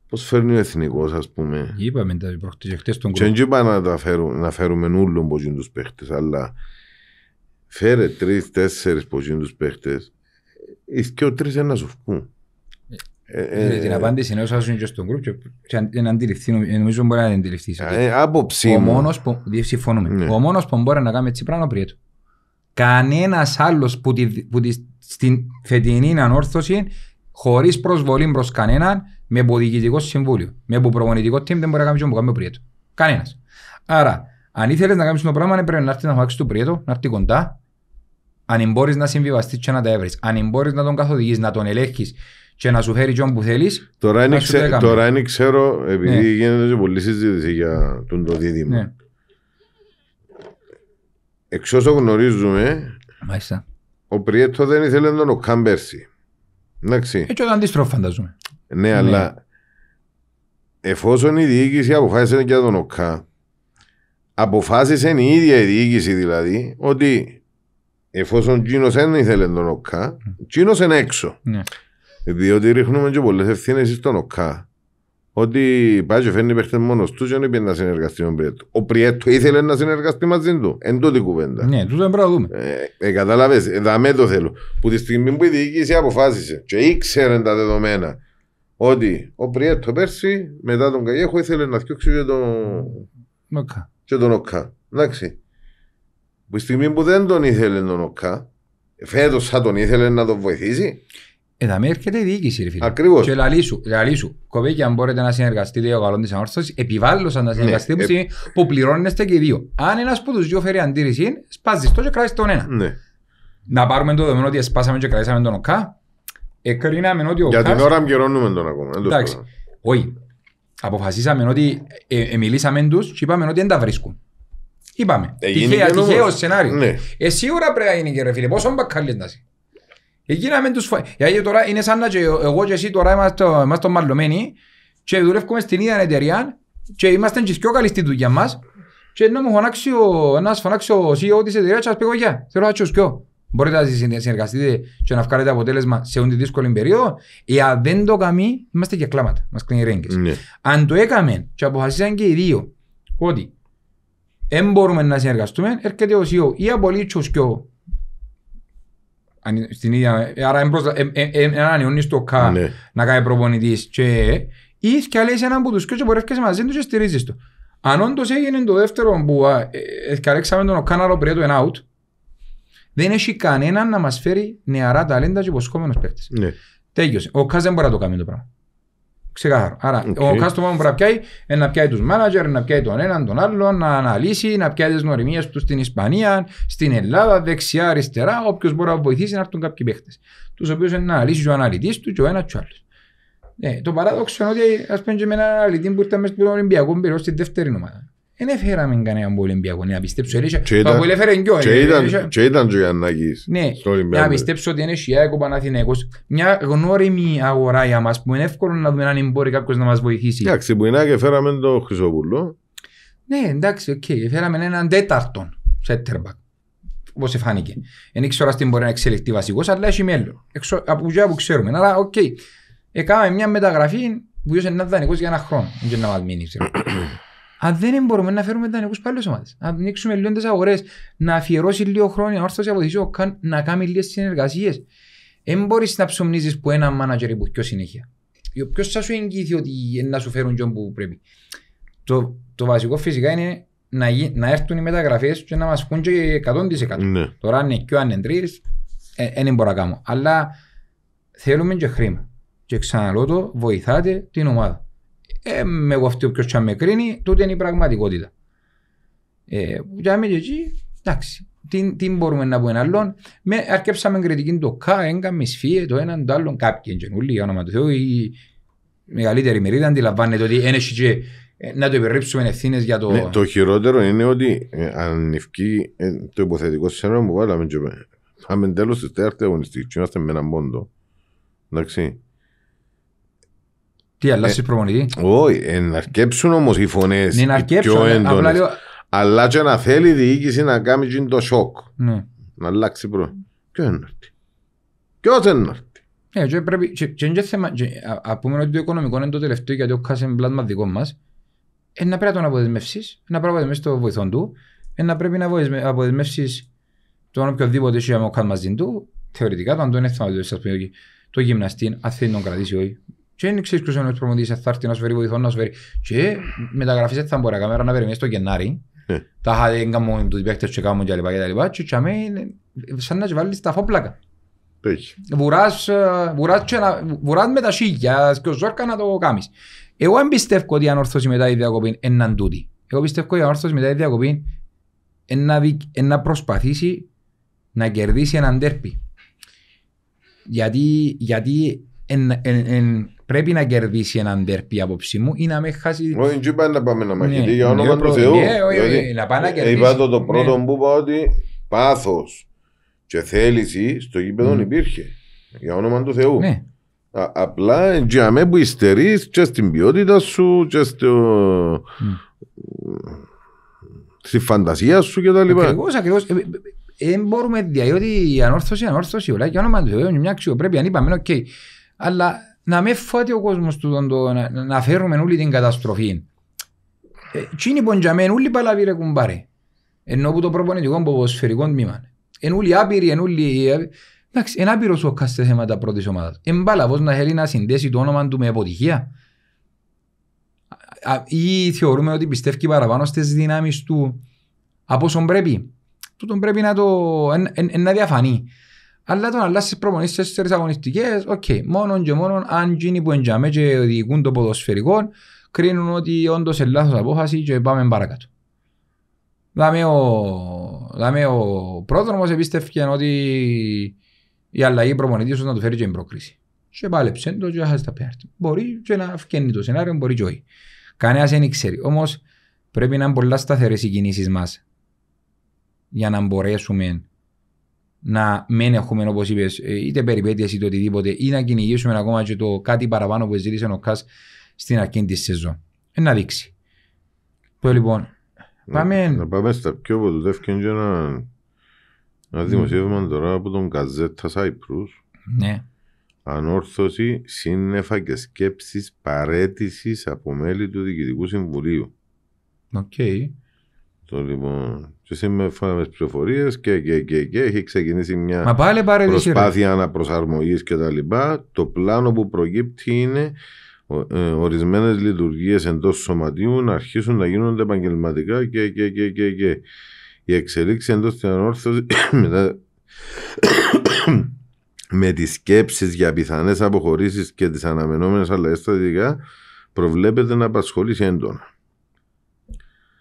Πώς φέρνει ο εθνικός, ας πούμε. Είπαμε τα προχτέ στον κόσμο. Δεν είπα να, τα φέρουμε, να φέρουμε νουλούν είναι τους παίχτες, αλλά φέρε τρει-τέσσερι είναι τους παίχτες. Είσαι και ο τρεις ένας σου βγουν. Ε, ε, ε, την απάντηση ενό άσου και στον κρούπ, και να αντιληφθεί, νομίζω μπορεί να την αντιληφθεί. Άποψη. Ο μόνος που. Συμφωνούμε. Ναι. Ο μόνος που μπορεί να κάνει έτσι πράγμα πριν του. Κανένας άλλος που, που στην φετινή ανόρθωση χωρίς προσβολή προ κανέναν με διοικητικό συμβούλιο. Με προπονητικό team δεν μπορεί να κάνει τον που κάνει ο Πριέτο. Κανένας. Άρα, αν ήθελες να κάνεις το πράγμα, πρέπει να έρθεις να φάξεις πριν του, να έρθει κοντά. Αν μπορείς να συμβιβαστείς και να τα έβρεις, αν μπορείς να τον καθοδηγείς, να τον ελέγχεις, και να σου φέρει τον που θέλεις. Τώρα δεν ξε... ξέρω, επειδή ναι. γίνεται και πολλή συζήτηση για τον το δίδυμο. Ναι. Εξ όσο γνωρίζουμε, Μάλιστα. ο Πριέτο δεν ήθελε να τον Οκάν πέρσι. Εντάξει. Έτσι ε, όταν αντίστροφο, φανταζούμε. Ναι, ναι, αλλά εφόσον η διοίκηση αποφάσισε για τον ΟΚΑ, αποφάσισε η ίδια η διοίκηση δηλαδή ότι εφόσον Τζίνο δεν ήθελε τον ΟΚΑ, Τζίνο είναι έξω. Ναι. Διότι ρίχνουμε και πολλές ευθύνες στον ΟΚΑ. Ότι πάει και φέρνει παίχτες μόνος τους, δεν πήγαινε να συνεργαστεί με τον Πριέτο. Ο Πριέτο ήθελε να συνεργαστεί μαζί του. Εν τότε κουβέντα. Ναι, δεν πρέπει να δούμε. Ε, ε Κατάλαβες, ε, δαμέ το θέλω. Που τη στιγμή που η διοίκηση αποφάσισε και ήξερε τα δεδομένα ότι ο Πριέτο πέρσι μετά τον Καγιέχο ήθελε να φτιάξει και τον. Νοκά. Και τον Οκά. Εντάξει. Που τη στιγμή που δεν τον ήθελε τον Οκά, φέτος θα τον ήθελε να τον βοηθήσει. Εδώ με έρχεται η διοίκηση, ρε φίλε. Ακριβώς. Και λαλή σου, λαλή σου, κοπέκι, αν μπορείτε να συνεργαστείτε για καλό της ανόρθωσης, επιβάλλωσαν να ναι, συνεργαστείτε ναι, που, ε... που πληρώνεστε και οι δύο. Αν ένας από τους δύο φέρει αντίρρηση, σπάζεις το και κράσεις τον ένα. Ναι. Να πάρουμε το δεδομένο ότι σπάσαμε και κρατήσαμε τον ΟΚΑ, εκρίναμε ότι ο ΟΚΑ. Για την ώρα αμπιερώνουμε τον ακόμα. Εντάξει, όχι. Αποφασίσαμε ότι ε, ε, μιλήσαμε του και είπαμε ότι δεν τα βρίσκουν. Είπαμε. Ε, τυχαία, τυχαίο σενάριο. Ναι. Ε, σίγουρα πρέπει να γίνει και ρε φίλε, πόσο μπακάλι να είσαι. Εγίναμε τους φοές. Γιατί ε, τώρα είναι σαν να και εγώ και εσύ τώρα είμαστε, είμαστε μαλλωμένοι και δουλεύουμε στην ίδια εταιρεία και είμαστε και πιο καλοί στη δουλειά μας και να μου φωνάξει ο, ένας φωνάξει ο CEO της εταιρείας και ας πήγω για. θέλω να τους πιο». Μπορείτε να συνεργαστείτε και να βγάλετε αποτέλεσμα σε όντι δύσκολη περίοδο. Ε, αν δεν το κάνει, είμαστε και κλάματα. Μας κλείνει ρέγγες. Ναι. Αν το έκαμε και αποφασίσαν και οι δύο ότι δεν μπορούμε να συνεργαστούμε, έρχεται ο CEO ή απολύτως και ο στην ίδια, άρα έναν ανιώνεις το κα ναι. να κάνει προπονητής και ή θυκαλείς έναν από τους και πορεύκεσαι μαζί τους και στηρίζεις το. Αν όντως έγινε το δεύτερο που θυκαλέξαμε ε, ε, τον ΚΑ να πριν το out, δεν έχει κανέναν να μας φέρει νεαρά ταλέντα και υποσχόμενος παίκτης. Ναι. Τέλειωσε. Ο ΚΑ δεν μπορεί να το κάνει το πράγμα. Ξεκάθαρο. Άρα, okay. ο customer πρέπει να πιάει, ε, να πιάει τους manager, να πιάει τον έναν τον άλλον, να αναλύσει, να πιάει τις νοημίε τους στην Ισπανία, στην Ελλάδα, δεξιά, αριστερά, όποιος μπορεί να βοηθήσει να έρθουν κάποιοι παίχτες. Τους οποίους να αναλύσει ο αναλυτής του και ο ένας του άλλου. Ε, το παράδοξο είναι ότι ας πούμε και με έναν αναλυτή που ήταν μέσα στον Ολυμπιακό, μπήκε στη δεύτερη ομάδα δεν ναι, έφεραμε κανέναν από Ολυμπιακό. Να πιστέψω, ότι το έφερε Και ήταν και ο Γιαννάκης. Ναι, να πιστέψω ότι είναι Σιάκο Παναθηναίκος. Μια γνώριμη αγορά για μας που είναι εύκολο να δούμε αν μπορεί κάποιος να μας βοηθήσει. Εντάξει, που είναι και φέραμε το Χρυσοπούλο. Ναι, εντάξει, οκ. Okay. Φέραμε έναν τέταρτο σέτερμπακ. Όπω φάνηκε. Δεν ήξερα τι μπορεί να εξελιχθεί βασικός, αλλά έχει μέλλον. Εξω, από γιά που ξέρουμε. Αλλά οκ. Okay. Έκαμε μια μεταγραφή που ήσουν ένα δανεικός για ένα χρόνο. Δεν να μας μείνεις αν δεν μπορούμε να φέρουμε τα νεκούς πάλι Να ανοίξουμε λίγο τις αγορές, να αφιερώσει λίγο χρόνο, να σε αποδεισίου, να κάνει λίγες συνεργασίες. Δεν μπορείς να ψωμνίζεις που ένα μάνατζερ που πιο συνέχεια. Ποιος θα σου εγγύθει ότι να σου φέρουν τον που πρέπει. Το, το βασικό φυσικά είναι να, να έρθουν οι μεταγραφές και να μας πούν και 100%. Ναι. Τώρα είναι και ο είναι δεν ε, μπορώ να κάνω. Αλλά θέλουμε και χρήμα. Και ξαναλώ το, βοηθάτε την ομάδα. Ε, με αυτό ποιος θα με κρίνει, τότε είναι η πραγματικότητα. Ε, για μένα εκεί, εντάξει, τι, τι μπορούμε να πούμε άλλον. Με, αρκέψαμε κριτική το ΚΑ, έγκαμε σφίε το έναν το άλλον, κάποιοι εγγενούλοι, όνομα του Θεού, η μεγαλύτερη μερίδα αντιλαμβάνεται ότι είναι και ε, να το υπερρύψουμε ευθύνες για το. Ναι, το χειρότερο είναι ότι ε, αν ευκεί ε, το υποθετικό σενάριο που βάλαμε, και, πάμε τέλος της τέταρτη και είμαστε με έναν πόντο. Εντάξει. Τι, αλλάζει ε, προπονητή. Όχι, να αρκέψουν όμως οι φωνές ναι, πιο έντονε. Λέω... Αλλά και να θέλει η διοίκηση να κάνει το σοκ. Ναι. Να αλλάξει πρώτα. Ποιος είναι αυτή. Ποιος είναι αυτή. Ναι, ε, και πρέπει. Και, και, θέμα, και, α, α, πούμε ότι το οικονομικό είναι το τελευταίο γιατί ο Κάσεν Μπλάτμα δικός μας. Ε, να πρέπει να τον αποδεσμεύσεις, να πρέπει να αποδεσμεύσεις το βοηθόν του, ε, να πρέπει να αποδεσμεύσεις τον οποιοδήποτε σου μαζί του. Θεωρητικά, το αν τον έρθει να το γυμναστή, αν θέλει να τον κρατήσει, όχι. Και δεν ξέρεις ποιος είναι ο προπονητής, ε, θα έρθει να σου φέρει βοηθό, να σου φέρει. Και μεταγραφής έτσι ε, θα μπορεί να κάμερα να περιμένεις στο Γενάρη. Ναι. Τα είχα έκαμε ε, τους παίκτες και κάμουν και λοιπά και τα λοιπά. Και τσάμε σαν να βάλεις τα φόπλακα. Βουράς, βουράς, με τα σίγια και ο Ζόρκα να το κάνεις. Εγώ δεν πιστεύω ότι η ανόρθωση μετά η διακοπή είναι τούτη. Εγώ πιστεύω ότι η ανόρθωση μετά η διακοπή είναι να προσπαθήσει να κερδίσει έναν τέρπι. Γιατί, γιατί εν, εν, εν, πρέπει να κερδίσει έναν τέρπι απόψη μου ή να με χάσει. Όχι, δεν πάει να πάμε να μαχητεί για όνομα του Θεού. Ναι, όχι, να πάει να κερδίσει. Είπα το, το πρώτο που είπα ότι πάθος και θέληση στο γήπεδο υπήρχε. Για όνομα του Θεού. Α, απλά για μέ που υστερείς και στην ποιότητα σου και στο... Mm. στη φαντασία σου και τα λοιπά. Ακριβώς, ακριβώς. Δεν ε, ε, μπορούμε διότι η ανόρθωση, η ανόρθωση, όλα και όνομα του Θεού είναι μια αξιοπρέπεια. Αν είπαμε, οκ, okay. αλλά να με φάτε ο κόσμος του τον, το, να, να φέρουμε όλη την καταστροφή. Ε, Τι είναι λοιπόν για μένα, όλοι παλαβή ρε κουμπάρε. Ενώ που το προπονητικό ποδοσφαιρικό τμήμα. Εν όλοι άπειροι, εν όλοι... Εντάξει, εν άπειρος ο κάθε θέματα πρώτης ομάδας. Εν παλαβός να θέλει να συνδέσει το όνομα του με αποτυχία. Ή θεωρούμε ότι πιστεύει παραπάνω στις δυνάμεις του από όσον πρέπει. Τούτον πρέπει να το... Εν, εν, εν, να διαφανεί. Αλλά τον αλλάσεις προπονείς σε τέσσερις αγωνιστικές, οκ, okay, μόνον και μόνον αν γίνει που εντιαμέ και οδηγούν το ποδοσφαιρικό, κρίνουν ότι όντως είναι λάθος απόφαση και πάμε παρακάτω. Δάμε ο, δάμε ο πρόδρομος επίστευκε ότι η αλλαγή προπονητής να του φέρει και την πρόκριση. Και πάλεψε το και χάσει τα πέναρτη. Μπορεί και να φκένει το σενάριο, μπορεί και όχι. Κανένας δεν ξέρει. Όμως πρέπει να είναι πολλά σταθερές οι κινήσεις μας για να μπορέσουμε να μην έχουμε, όπως είπες, ε, είτε περιπέτειες είτε οτιδήποτε, ή να κυνηγήσουμε ακόμα και το κάτι παραπάνω που ζήτησε ο Κά στην αρχή της σεζόν. Ένα ε, δείξει. Το λοιπόν. Πάμε. Να, πάμε στα πιο το δεύτερο ένα, ένα ναι. δημοσίευμα τώρα από τον Καζέτα Σάιπρου. Ναι. Ανόρθωση σύννεφα και σκέψεις παρέτησης από μέλη του Διοικητικού Συμβουλίου. Οκ αυτό λοιπόν. Και σήμερα φάμε πληροφορίε και, και, και, και έχει ξεκινήσει μια Μα πάλι προσπάθεια αναπροσαρμογής λοιπά Το πλάνο που προκύπτει είναι ε, ορισμένες λειτουργίες εντός σωματίου να αρχίσουν να γίνονται επαγγελματικά και, και, και, και, και. η εξελίξη εντός της ανόρθωσης (coughs) (coughs) με τις σκέψεις για πιθανές αποχωρήσεις και τις αναμενόμενες αλλαγές στρατηγικά προβλέπεται να απασχολήσει έντονα.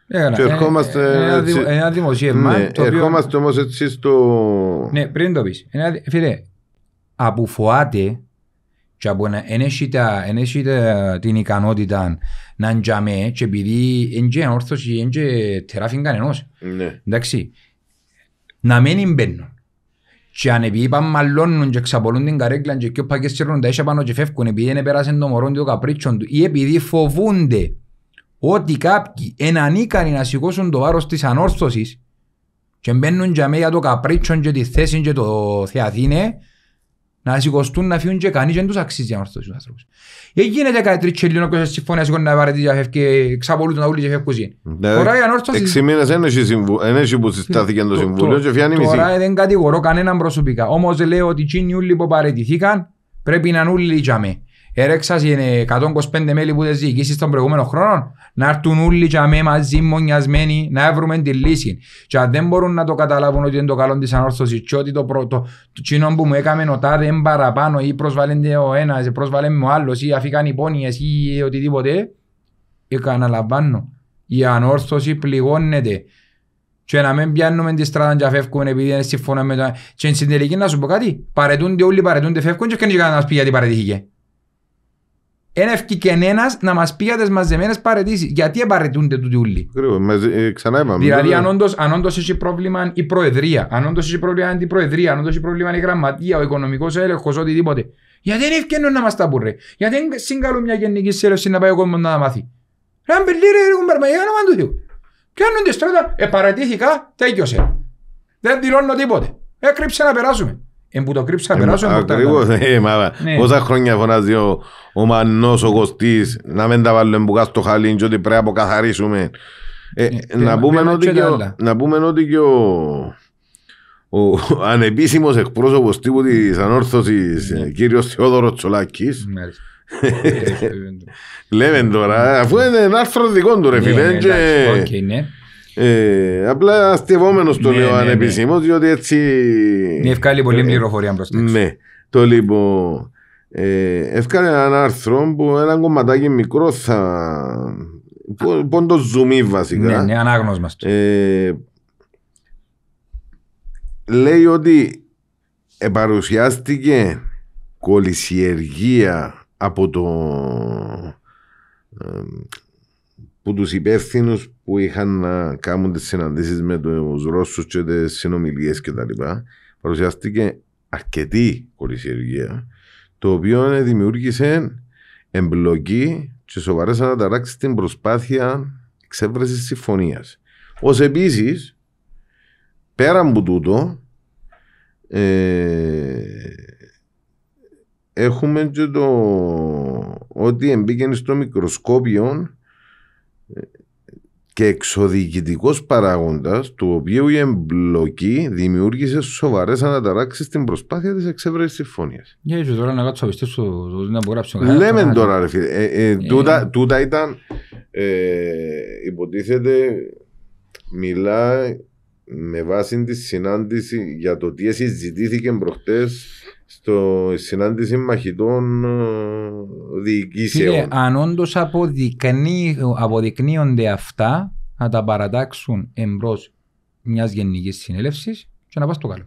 Και ε, ερχόμαστε... Ε, ένα δημοσίευμα... Ναι, ερχόμαστε όμως έτσι στο... Ναι, πριν το πεις. Φίλε, από φοάται και από να ενέχει την ικανότητα να ντιαμε και επειδή είναι ανόρθωση, είναι τεράφιν κανενός. Ναι. Εντάξει. Να μην μπαίνουν. Και αν επειδή είπαν μαλώνουν και ξαπολούν την καρέκλα και πιο παγές τσιρώνουν τα πάνω και φεύγουν επειδή δεν πέρασαν το μωρό το καπρίτσον του ή επειδή φοβούνται ότι κάποιοι ανίκανοι να σηκώσουν το βάρος της ανόρθωσης και μπαίνουν για μένα το καπρίτσον και τη θέση και το θεαθήνε ναι, να σηκωστούν να φύγουν και κανείς δεν τους αξίζει η ανόρθωση του άνθρωπους. Δεν γίνεται κάτι τριτσελίνο και συμφωνία σηκώνει να πάρει και ξαπολούν τα ούλη και φεύκουζι. Ναι, τώρα Εξή μήνες δεν έχει που συστάθηκε ε, το συμβούλιο και φιάνει μισή. Τώρα δεν κατηγορώ κανέναν προσωπικά. Όμως λέω ότι οι τσίνοι που παρετηθήκαν πρέπει να είναι όλοι για μένα έρεξας είναι 125 μέλη που δεν διοικήσεις τον προηγούμενο χρόνο να έρθουν όλοι και αμέ μαζί μονιασμένοι να βρούμε τη λύση και αν δεν μπορούν να το καταλάβουν ότι είναι το καλό της ανόρθωσης και ότι το, πρώτο το, που μου έκαμε νοτά δεν ή αφήκαν υπόνοιες ή οτιδήποτε επαναλαμβάνω η προσβαλλονται ο ενας προσβαλλεται ο αλλος η αφηκαν οι πληγώνεται και να μην πιάνουμε τη στράτα και φεύγουμε επειδή δεν συμφωνούμε με και στην τελική να σου πω κάτι παρετούνται όλοι παρετούνται φεύγουν και κανείς κανένας πει γιατί παρετήθηκε δεν ευκήκε κανένα να μας πει για τις μαζεμένες παρετήσεις. Γιατί επαρετούνται του Τιούλη. Ε, ξανά είπαμε. Δηλαδή, αν όντως έχει πρόβλημα η Προεδρία, αν όντως έχει πρόβλημα η Αντιπροεδρία, αν όντως έχει πρόβλημα η Γραμματεία, ο οικονομικός έλεγχος, οτιδήποτε. Γιατί δεν ευκαινούν να μας τα πούρε. Γιατί δεν συγκαλούν μια γενική σέλευση να πάει ο κόσμος να μάθει. Ράμπε λίρε, έργο μπαρμαγιά, να μάθουν του. Πιάνουν τη στρώτα, επαρατήθηκα, τέκιωσε. Δεν δηλώνω τίποτε. Έκρυψε να περάσουμε. Εμπού το κρύψα, περάσω εμπού τα κρύψα. Ε, ναι. Πόσα χρόνια φωνάζει ο, ο Μανός, ο Κωστής, να μην τα βάλουμε μπουκά στο χαλί, και ότι πρέπει να αποκαθαρίσουμε. Ε, ναι, να, πούμε ότι και ο, να πούμε ότι ο, ο ανεπίσημος εκπρόσωπος τύπου της ανόρθωσης, ναι. ε, κύριος Θεόδωρος Τσολάκης, (laughs) Λέμε τώρα, αφού είναι ένα άρθρο του ρε φίλε. Ε, απλά αστευόμενος το ναι, λέω ναι, ανεπισήμω, ναι. διότι έτσι. Ναι, ευκάλει πολλή ε, πληροφορία μπροστά. Ναι, το λοιπόν. Ε, ένα άρθρο που ένα κομματάκι μικρό θα. Πόντο ζουμί βασικά. Ναι, ναι, ανάγνωσμα. Ε, λέει ότι παρουσιάστηκε κολυσιεργία από το που τους υπεύθυνους που είχαν να κάνουν τις συναντήσεις με τους Ρώσους και τις συνομιλίες κτλ. Παρουσιάστηκε αρκετή κολυσιεργία, το οποίο δημιούργησε εμπλοκή και σοβαρές αναταράξεις στην προσπάθεια εξέβρεσης συμφωνίας. Ως επίσης, πέραν από τούτο, ε, έχουμε και το ότι εμπίκαινε στο μικροσκόπιο και εξοδιοικητικός παράγοντας του οποίου η εμπλοκή δημιούργησε σοβαρές αναταράξεις στην προσπάθεια της εξεύρεσης συμφωνίας. Ναι, τώρα να κάτσω να Λέμε τώρα ρε φίλε. Ε, ε, ε. Τούτα ήταν υποτίθεται μιλά με βάση τη συνάντηση για το τι συζητήθηκε προχτές στο συνάντηση μαχητών ε, διοικήσεων. Φίλε, αν όντως αποδεικνύονται αυτά, να τα παρατάξουν εμπρός μιας γενικής συνέλευσης και να πας στο καλό.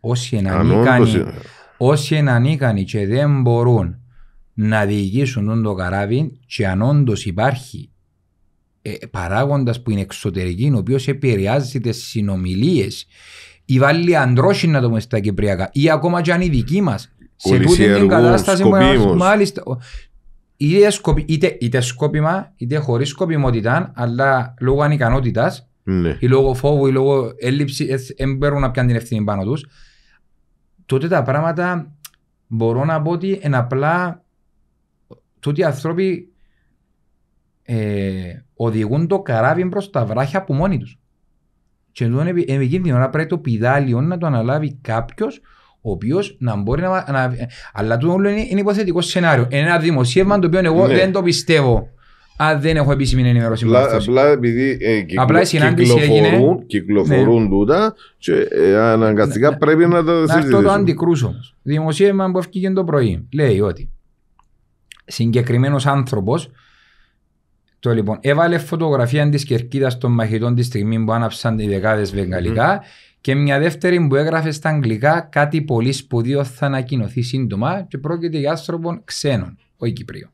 Όσοι είναι ανίκανοι, ε. όσοι είναι και δεν μπορούν να διοικήσουν το καράβι και αν όντως υπάρχει ε, παράγοντας που είναι εξωτερική, ο οποίος επηρεάζει τις συνομιλίες ή βάλει αντρόσιν να το πούμε στα κυπριακά ή ακόμα και αν η δική μας. Σε τούτη την κατάσταση που μάλιστα. Είτε, είτε, είτε σκόπιμα, είτε χωρίς σκοπιμότητα, αλλά λόγω ανικανότητας ναι. ή λόγω φόβου ή λόγω έλλειψη, δεν ε, μπορούν να πιάνουν την ευθύνη πάνω τους. Τότε τα πράγματα μπορώ να πω ότι είναι απλά τούτοι οι άνθρωποι ε, οδηγούν το καράβι προ τα βράχια από μόνοι τους. Και εδώ είναι επικίνδυνο να πρέπει το πιδάλιο να το αναλάβει κάποιος ο οποίος να μπορεί να. να αλλά το όλο είναι, είναι υποθετικό σενάριο. Ένα δημοσίευμα το οποίο εγώ ναι. δεν το πιστεύω. Αν δεν έχω επίσημη ενημέρωση. Απλά, απλά επειδή ε, κυκλο, απλά κυκλοφορούν, έγινε, κυκλοφορούν ναι. τούτα και ε, αναγκαστικά να, πρέπει να, το τα συζητήσουμε. Αυτό το αντικρούσω. Δημοσίευμα που έφυγε το πρωί λέει ότι συγκεκριμένος άνθρωπος το λοιπόν, έβαλε φωτογραφία της κερκίδας των μαχητών τη στιγμή που άναψαν οι δεκάδες και μια δεύτερη που έγραφε στα αγγλικά κάτι πολύ σπουδαίο θα ανακοινωθεί σύντομα και πρόκειται για άνθρωπον ξένων, όχι Κυπρίο.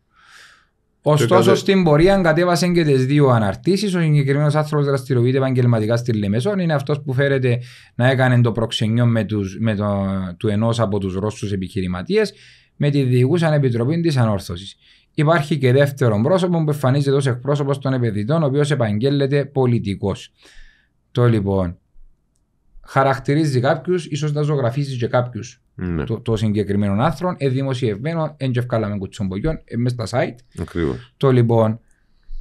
Ωστόσο, στην πορεία κατέβασε και τις δύο αναρτήσεις. Ο συγκεκριμένος άνθρωπος δραστηριοποιείται επαγγελματικά στη Λεμεσόν. Είναι αυτός που φέρεται να έκανε το προξενιό με, τους, με το, του ενός από τους Ρώσους επιχειρηματίες, με τη διηγούσα επιτροπή της ανόρθωσης. Υπάρχει και δεύτερο πρόσωπο που εμφανίζεται ως εκπρόσωπος των επενδυτών, ο οποίος επαγγέλλεται πολιτικός. Το λοιπόν. Χαρακτηρίζει κάποιους, ίσως να ζωγραφίζει και κάποιους ναι. το, το συγκεκριμένο άρθρο, ε, δημοσιευμένο, εν και ευκάλαμε μέσα στα site. Ακριβώς. Το λοιπόν.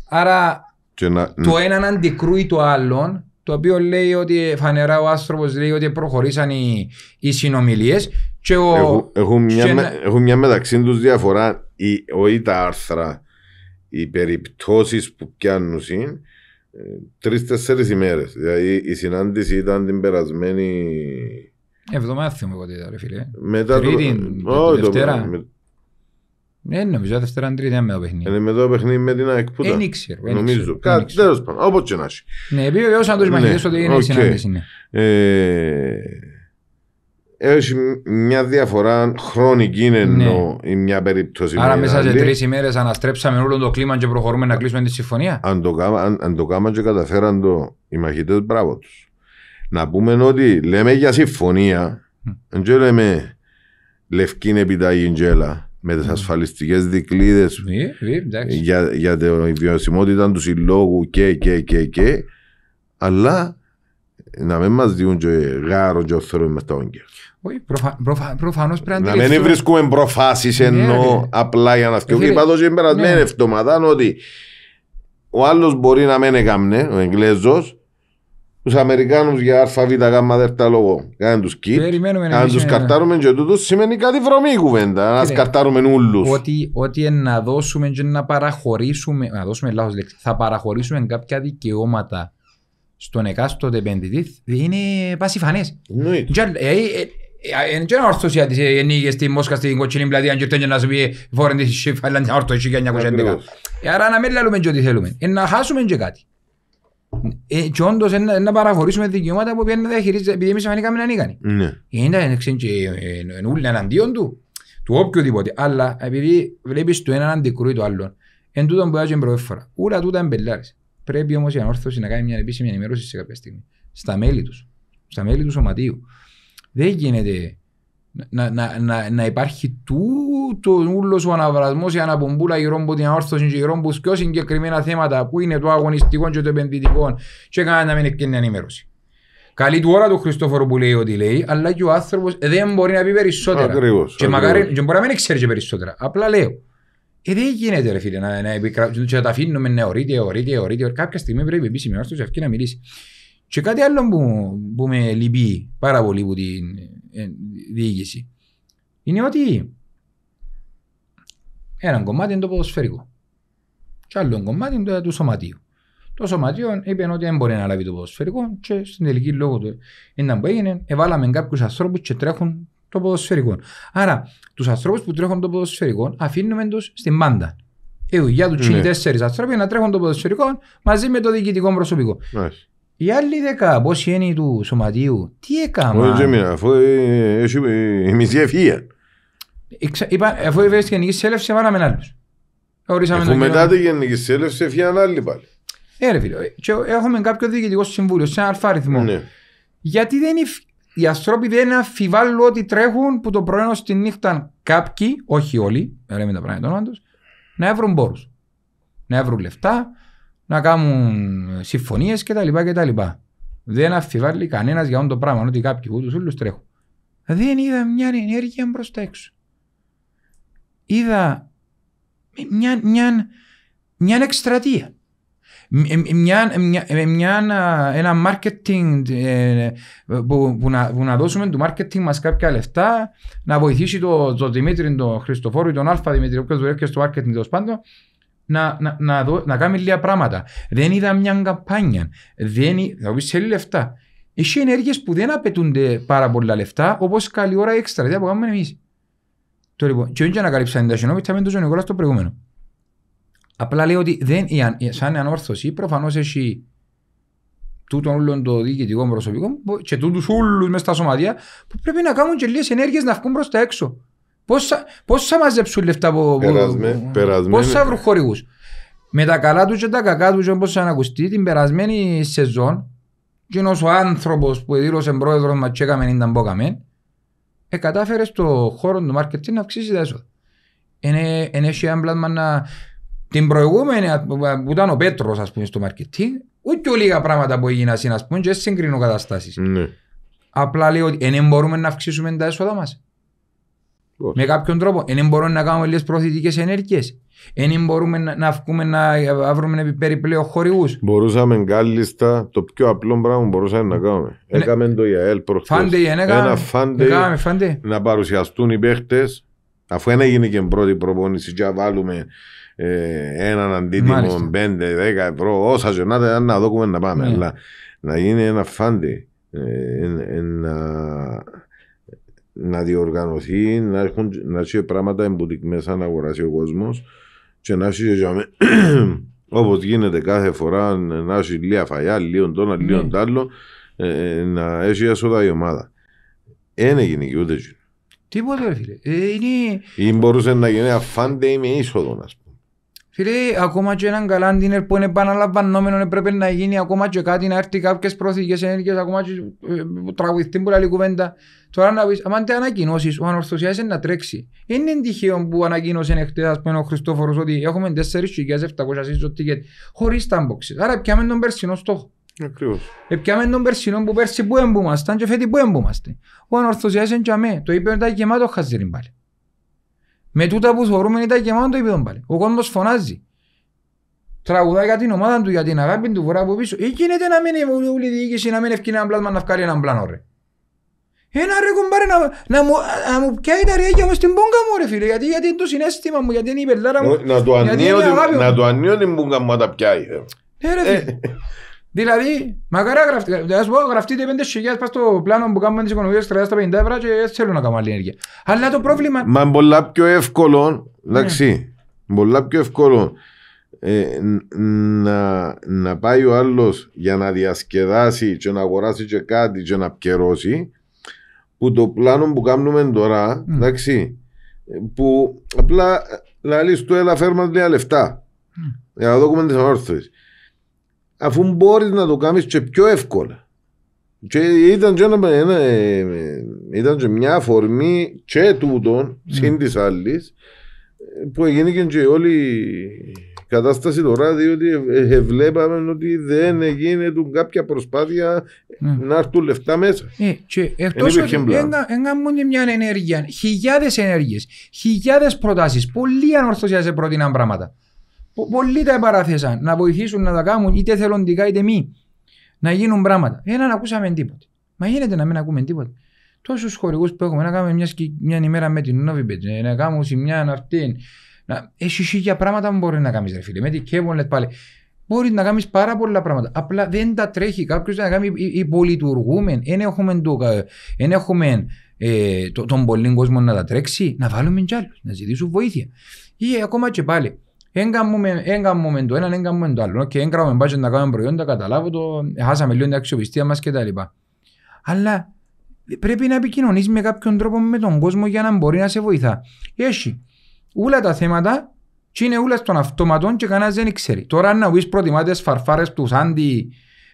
Άρα να, το έναν αντικρούει το άλλον, το οποίο λέει ότι φανερά ο άνθρωπος λέει ότι προχωρήσαν οι, οι συνομιλίες. Έχουν μια, μια μεταξύ τους διαφορά ή, όχι τα άρθρα, οι περιπτώσεις που πιάνουν είναι τρει-τέσσερι ημέρες. Δηλαδή η συνάντηση ήταν την περασμένη. Εβδομάδα θυμώ εγώ τι ήταν, ρε φίλε. Μετά Τρίτη, το... Δευτέρα. Με... Ναι, ναι νομίζω Δευτέρα Τρίτη με το παιχνίδι. Είναι με το παιχνίδι με την ΑΕΚ που Δεν ήξερε. Νομίζω. Κάτι τέλος πάντων. Όπως και να έχει. Ναι, ο του μαχητέ ότι είναι η συνάντηση. Ναι. Ε, έχει μια διαφορά χρονική είναι ναι. μια περίπτωση. Άρα μέσα σε τρεις ημέρες αναστρέψαμε όλο το κλίμα και προχωρούμε να κλείσουμε τη συμφωνία. Αν το, κάμα, αν, αν το κάμα και καταφέραν το οι μαχητές, μπράβο τους. Να πούμε ότι λέμε για συμφωνία, δεν mm. λέμε λευκή επιταγή τζέλα με τις mm. ασφαλιστικές δικλείδες mm. για, για τη βιωσιμότητα του συλλόγου και, και, και, και. Αλλά να μην μα διούν και γάρο και οθρό με τα όγκια. Όχι, προφανώς πρέπει να μην βρίσκουμε προφάσεις ναι, ενώ απλά για να σκεφτεί. Πάντω, είναι περασμένη ναι. εβδομάδα ναι, ότι ο άλλος μπορεί να μένει έκαμνε, ο Εγγλέζος, τους Αμερικάνους για ΑΒ γάμμα δεύτερα λόγο. Κάνε του κιτ. Αν του καρτάρουμε και τούτους, σημαίνει κάτι βρωμή κουβέντα. Να καρτάρουμε όλους. Ότι, ότι να δώσουμε και να παραχωρήσουμε. Να δώσουμε λάθος λέξη. Θα παραχωρήσουμε κάποια δικαιώματα στον εκάστοτε επενδυτή είναι πασιφανές. Είναι και όρθος για στη Μόσχα στην κοτσινή δηλαδή, πλατεία και να σου πει φόρεν τη 1911. Άρα να μην ό,τι θέλουμε. Είναι να χάσουμε και κάτι. Και ε, όντως να δικαιώματα που διαχειρίζεται επειδή εμείς ναι. ε, Είναι ε, εναντίον του, Αλλά επειδή βλέπεις το εν Πρέπει όμως η ανόρθωση να κάνει μια επίσημη ενημέρωση σε κάποια στιγμή. Στα μέλη στα μέλη του σωματείου. Δεν γίνεται να, να, να, να υπάρχει τούτο ούλος ο αναβρασμός, να πουμπούλα γύρω από την αόρθωση και γύρω από πιο συγκεκριμένα θέματα που είναι το αγωνιστικό και το επενδυτικό και κανένα να μην ευκαιρνεί ενημέρωση. Καλή του ώρα του Χριστόφορου που λέει ότι λέει, αλλά και ο άνθρωπος δεν μπορεί να πει περισσότερα. Ακριβώς. και, Μακάρι, και μπορεί να μην ξέρει και περισσότερα. Απλά λέω. Ε, δεν γίνεται ρε φίλε να, να, να, να τα αφήνουμε να ορίτε, ορίτε, ορίτε. Κάποια στιγμή πρέπει επίσημη όρθωση αυτή να μιλήσει. Και κάτι άλλο που, που με λυπεί πάρα πολύ από την ε, διοίκηση είναι ότι ένα κομμάτι είναι το ποδοσφαιρικό και άλλο κομμάτι είναι το σωματείο. Το σωματείο είπε ότι δεν μπορεί να λάβει το ποδοσφαιρικό και στην τελική λόγω του ήταν που έγινε, εβάλαμε κάποιους ανθρώπους και τρέχουν το ποδοσφαιρικό. Άρα, τους ανθρώπους που τρέχουν το ποδοσφαιρικό αφήνουμε τους στην πάντα. Η ε, δουλειά του είναι τέσσερις άνθρωποι να τρέχουν το ποδοσφαιρικό μαζί με το διοικητικό προσωπικό. Οι άλλοι δέκα, πόσοι είναι του σωματίου, τι έκαναν. Όχι, δεν αφού εμείς ε, ε, Είπα, Αφού είπες στην γενική σέλευση, έβαλαμε άλλους. Αφού μετά τη γενική σέλευση, έφυγαν άλλοι πάλι. Έρε ε, φίλε, έχουμε κάποιο διοικητικό συμβούλιο, σε ένα αλφάριθμο. Ναι. Γιατί δεν οι ανθρώποι δεν αφιβάλλουν ότι τρέχουν που το πρωί στη νύχτα κάποιοι, όχι όλοι, με τα πράγματα να βρουν πόρους. Να βρουν λεφτά, να κάνουν συμφωνίες κτλ. Δεν αφιβάλλει κανένας για όλο το πράγμα, ότι κάποιοι ούτως όλου τρέχουν. Δεν είδα μια ενέργεια προ τα έξω. Είδα μια, μια, μια εκστρατεία. Μια, μια, μια, ένα marketing ε, που, να, δώσουμε του marketing μας κάποια λεφτά να βοηθήσει τον το Δημήτρη, τον ή τον Αλφα Δημήτρη, όποιος δουλεύει και στο marketing πάντων να, να, να, δω, να κάνει λίγα πράγματα. Δεν είδα μια καμπάνια. Δεν, θα πεις θέλει λεφτά. Έχει ενέργειες που δεν απαιτούνται πάρα πολλά λεφτά, όπως καλή ώρα έξτρα. Δεν μπορούμε κάνουμε εμείς. Το λοιπόν, και όχι ανακαλύψαν τα συνόπιτα θα μείνει το στο προηγούμενο. Απλά λέει ότι δεν, σαν ανόρθωση προφανώς έχει τούτων όλων το διοικητικό προσωπικό και τούτους όλου μέσα στα σωματεία που πρέπει να κάνουν και λίγες ενέργειες να βγουν προς τα έξω. Πώς θα μαζέψουν λεφτά από… Πώς θα βρουν χορηγούς. Με τα καλά τους και τα κακά τους και όπως θα ανακουστεί την περασμένη σεζόν Εκείνος ο άνθρωπος που δήλωσε πρόεδρος μας και έκαμε ήταν μπόκαμε ε, κατάφερε στο χώρο του μάρκετινγκ να αυξήσει τα έσοδα. Είναι, έχει έμπλασμα να... Την προηγούμενη που ήταν ο Πέτρος ας πούμε στο μάρκετινγκ ούτε λίγα πράγματα που έγιναν ας πούμε και συγκρίνω καταστάσεις. Ναι. Απλά λέω ότι δεν μπορούμε να αυξήσουμε τα έσοδα μας. Με κάποιον τρόπο. Δεν μπορούμε να κάνουμε λίγες προωθητικές ενέργειες. Δεν μπορούμε να, να βγούμε βρούμε περιπλέον χορηγούς. Μπορούσαμε κάλλιστα το πιο απλό πράγμα που μπορούσαμε να κάνουμε. Ναι. Έκαμε το ΙΑΕΛ προχθέ. Ένα ναι, φάντε να παρουσιαστούν οι παίχτες. Αφού ένα έγινε και πρώτη προπόνηση, και βάλουμε ε, έναν αντίτιμο 5-10 ευρώ, όσα ζωνάτε να δούμε να πάμε. Ναι. Αλλά να γίνει ένα φάντι. Ε, να διοργανωθεί, να έχουν να έχει πράγματα μέσα σαν να αγοράσει ο κόσμος και να έχει (clears throat) όπως γίνεται κάθε φορά να έχει λίγα φαγιά, λίγο τόνα, ναι. λίγο mm. τάλλο, ε, ε, να έχει έσοδα η ομάδα. Ένα έγινε και ούτε έτσι. Τίποτα, φίλε. Ε, είναι... Ή μπορούσε να γίνει αφάντε με είσοδο, ας πούμε. Φίλε, ακόμα και έναν καλά ντίνερ που είναι επαναλαμβανόμενο έπρεπε να γίνει ακόμα και κάτι, να έρθει κάποιες προθήκες ενέργειες, ακόμα και ε, τραγουδιστή που λέει κουβέντα. Τώρα να πεις, αν δεν ανακοινώσεις, ο ανορθωσιάς είναι να τρέξει. Είναι τυχαίο που ανακοίνωσε εχθές, ας πούμε, ο Χριστόφορος ότι έχουμε 4.700 σύζο τίκετ χωρίς τα boxes. Άρα πιάμε τον περσινό στόχο. Ακριβώς. Επιάμε τον περσινό που πέρσι που έμπούμασταν και φέτοι που έμπούμαστε. Ο ανορθωσιάς είναι και αμέ. Το είπε ότι γεμάτο χαζίριν πάλι. Με τούτα που θεωρούμε ήταν και είπε επίπεδο πάλι. Ο κόσμος φωνάζει. Τραγουδάει για την ομάδα του, για την αγάπη του, βουρά από πίσω. Ή γίνεται να μην όλη η διοίκηση, να μην ευκεί ένα πλάσμα να βγάλει έναν πλάνο ρε. Ένα ρε κομπάρε να, να, μου, να μου πιάει τα ρέγια μου στην πόγκα μου ρε φίλε, γιατί, γιατί είναι το συνέστημα μου, γιατί είναι η πελάρα μου. Να του ανιώνει την πόγκα μου να τα πιάει. Ναι ρε φίλε. Ε, Δηλαδή, μακαρά γραφτείτε. Δηλαδή, Ας πω, γραφτείτε 5.000 πας στο πλάνο που κάνουμε τις οικονομίες κρατά στα 50 ευρώ και έτσι θέλω να κάνω άλλη ενέργεια. Αλλά το πρόβλημα. Μα είναι πολλά πιο εύκολο, εντάξει, ναι. πολλά πιο εύκολο ε, να, να πάει ο άλλος για να διασκεδάσει και να αγοράσει και κάτι και να πιερώσει που το πλάνο που κάνουμε τώρα, ναι. εντάξει, που απλά λαλείς του έλα φέρμα λεφτά λεφτά ναι. για να δούμε τις ανόρθωσεις αφού μπορείς να το κάνεις και πιο εύκολα. Και ήταν και, ένα, μια αφορμή και τούτων, mm. συν της άλλης, που έγινε και όλη η κατάσταση τώρα, διότι βλέπαμε ότι δεν γίνεται κάποια προσπάθεια mm. να έρθουν λεφτά μέσα. Ε, Εκτό εκτός ότι μόνο μια ενέργεια, χιλιάδες ενέργειες, χιλιάδες προτάσεις, πολλοί ανορθωσιάζε πρότειναν πράγματα. Πολλοί τα παράθεσαν να βοηθήσουν να τα κάνουν είτε θελοντικά είτε μη. Να γίνουν πράγματα. Δεν ακούσαμε τίποτα. Μα γίνεται να μην ακούμε τίποτα. Τόσους χορηγούς που έχουμε να κάνουμε μια, σκη, μια ημέρα με την Νόβιμπετ, να κάνουμε μια αυτήν. Να... Έχει για πράγματα που μπορεί να κάνεις, ρε φίλε. Με και Κέβολετ πάλι. Μπορείς να κάνεις πάρα πολλά πράγματα. Απλά δεν τα τρέχει κάποιος να κάνει. Υπολειτουργούμε. Δεν έχουμε, το, εν έχουμε ε, το, τον πολύ κόσμο να τα τρέξει. Να βάλουμε κι άλλους, να ζητήσουν βοήθεια. Ή ακόμα και πάλι Έγκαμουμε το έναν, έγκαμουμε το άλλο. Και έγκαμουμε μπάτσε να κάνουμε προϊόντα, καταλάβω το, χάσαμε λίγο την αξιοπιστία μας λοιπά. Αλλά πρέπει να επικοινωνείς με κάποιον τρόπο με τον κόσμο για να μπορεί να σε βοηθά. Έχει όλα τα θέματα και είναι όλα στον αυτόματων και κανένας δεν ξέρει. Τώρα να πεις προτιμάτες φαρφάρες του Σάντι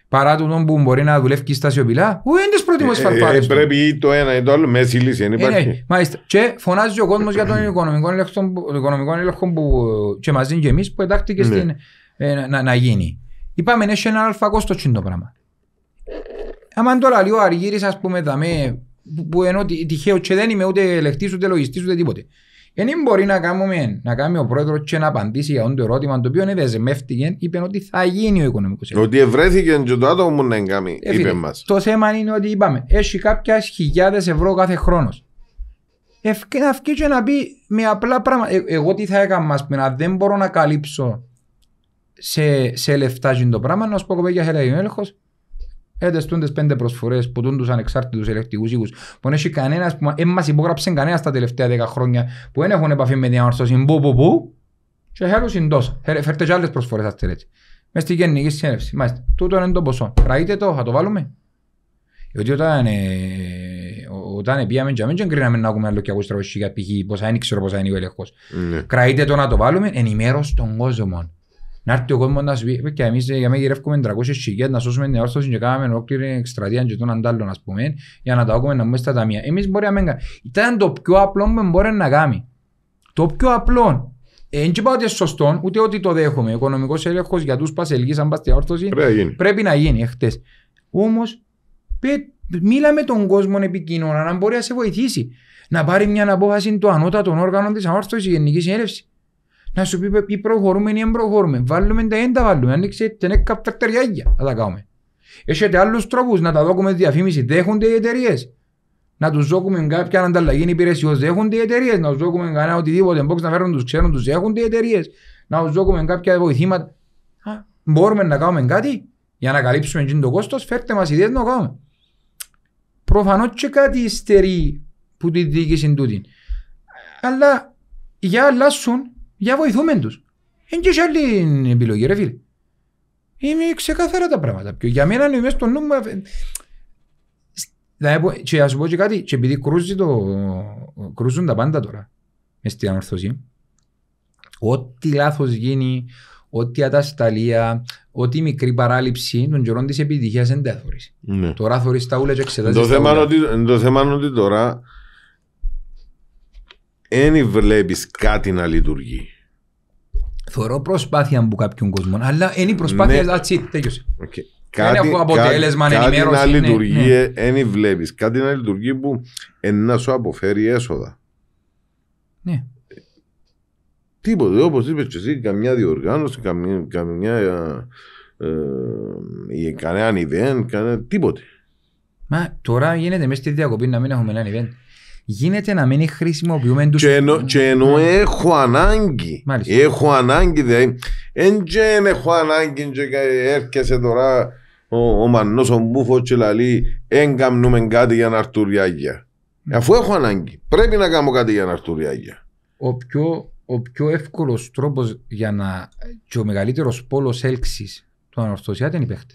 παρά τούτο που μπορεί να δουλεύει στα σιωπηλά, ούτε είναι τις προτιμές ε, ε, φαρπάρες. Ε, πρέπει ή το ένα ή το άλλο, μέση λύση, δεν ναι, υπάρχει. Μάλιστα. Και φωνάζει ο κόσμος για τον οικονομικό έλεγχο που και μαζί και εμείς που εντάχθηκε ναι. να γίνει. Είπαμε, έχει ναι, ένα αλφακό στο τσιντο πράγμα. Άμα τώρα λίγο αργύρης, ας πούμε, δαμε, που ενώ τυχαίο και δεν είμαι ούτε ελεκτής, ούτε λογιστής, ούτε τίποτε. Δεν μπορεί να, κάνουμε, να κάνει ο πρόεδρος και να απαντήσει για το ερώτημα το οποίο δεν δεσμεύτηκε, είπε ότι θα γίνει ο οικονομικός έλεγχος. Ότι ευρέθηκε και το άτομο να εγκάμει, ε, είπε μας. Το θέμα είναι ότι είπαμε, έχει κάποια χιλιάδες ευρώ κάθε χρόνος. Ευκαι, να βγει και να πει με απλά πράγματα. Ε, εγώ τι θα έκανα, ας πούμε, δεν μπορώ να καλύψω σε, σε λεφτά το πράγμα, να σου πω ο έλεγχος, Έτες στούντες πέντε προσφορές που τούν τους ανεξάρτητους ελεκτικούς οίκους που έχει κανένας, που μα μας υπόγραψε κανένας τα τελευταία δέκα χρόνια που δεν έχουν επαφή με την ανορθώση που που που και είναι τόσο. Φέρτε και άλλες προσφορές ας έτσι. Μες στη γενική συνέλευση. Μάλιστα. Τούτο είναι το ποσό. Ραείτε το, θα το βάλουμε. Γιατί όταν, ε, όταν πήγαμε και δεν κρίναμε να έχουμε άλλο και ακούστρα π.χ. πόσα είναι, ξέρω πόσα είναι ο ελεγχός. Ναι. Κραείτε το να το βάλουμε, ενημέρωση τον κόσμο να έρθει ο κόσμος να ε, σου πει και εμείς ε, για μένα γυρεύκουμε 300 χιλιάδες να σώσουμε την όρθωση και κάναμε ολόκληρη εκστρατεία και τον αντάλλο ας πούμε για να τα έχουμε να μπούμε στα ταμεία. Εμείς μπορεί να μην κάνουμε. Ήταν το πιο απλό που μπορεί να κάνει. Το πιο απλό. Δεν ε, είπα ότι είναι σωστό, ούτε ότι το δέχομαι. Ο οικονομικός έλεγχος για τους Πασελγείς αν πας στην όρθωση, πρέπει να γίνει χτες. Όμως μίλα με τον κόσμο επικοινωνία, να μπορεί να σε βοηθήσει. Να πάρει μια απόφαση το ανώτατο όργανο της αόρθωση Γενικής Συνέλευσης να σου πει ή προχωρούμε ή προχωρούμε. Βάλουμε τα έντα βάλουμε. Άνοιξε την έκκα πτερτεριάγια. Να τα κάνουμε. Έχετε άλλους τρόπους να τα δώκουμε διαφήμιση. Δέχονται οι εταιρείες. Να τους δώκουμε κάποια ανταλλαγή υπηρεσιών. Δέχονται οι εταιρείες. Να τους δώκουμε κανένα οτιδήποτε. Μπορεί να φέρουν τους ξένους τους δέχονται οι εταιρείες. Να τους δώκουμε κάποια βοηθήματα. Α, μπορούμε να κάνουμε κάτι για να καλύψουμε το κόστος. Φέρτε μας ιδέες να κάνουμε. Προφανώς και κάτι υστερεί που τη διοίκηση τούτη. Αλλά για αλλάσουν για βοηθούμε του. Δεν και άλλη επιλογή, ρε φίλε. Είναι ξεκάθαρα τα πράγματα. Και για μένα είναι μέσα στο νου μου. Και να πω και κάτι, και επειδή το, κρούζουν τα πάντα τώρα μες στην ανορθωσία, ό,τι λάθος γίνει, ό,τι ατασταλία, ό,τι μικρή παράληψη των καιρών της επιτυχίας δεν τα θωρείς. Ναι. Τώρα θωρείς τα ούλα και εξετάζεις το τα ούλα. το θέμα είναι ότι τώρα δεν βλέπεις κάτι να λειτουργεί. Θεωρώ προσπάθεια που κάποιον κόσμο, αλλά είναι η προσπάθεια, ναι. τέλειωσε. Okay. Κάτι, αποτέλεσμα, κάτι, να ναι, λειτουργεί, δεν ναι. βλέπεις. Κάτι να λειτουργεί που να σου αποφέρει έσοδα. Ναι. Τίποτε, όπως είπες και εσύ, καμιά διοργάνωση, καμιά, καμιά ε, ε, ε κανένα event, κανένα, τίποτε. Μα τώρα γίνεται μέσα στη διακοπή να μην έχουμε ένα event γίνεται να μην χρησιμοποιούμε τους Και ενώ, και ενώ έχω ανάγκη, Μάλιστα. έχω ανάγκη, δηλαδή, έχω ανάγκη και έρχεσαι τώρα ο, ο Μανός ο Μπούφος, και λαλεί κάτι για να έρθουν Αφού έχω ανάγκη, πρέπει να κάνω κάτι για να έρθουν Ο πιο, ο πιο εύκολος τρόπος για να... και ο μεγαλύτερος πόλος έλξης του ανορθωσιάται είναι οι παίχτες.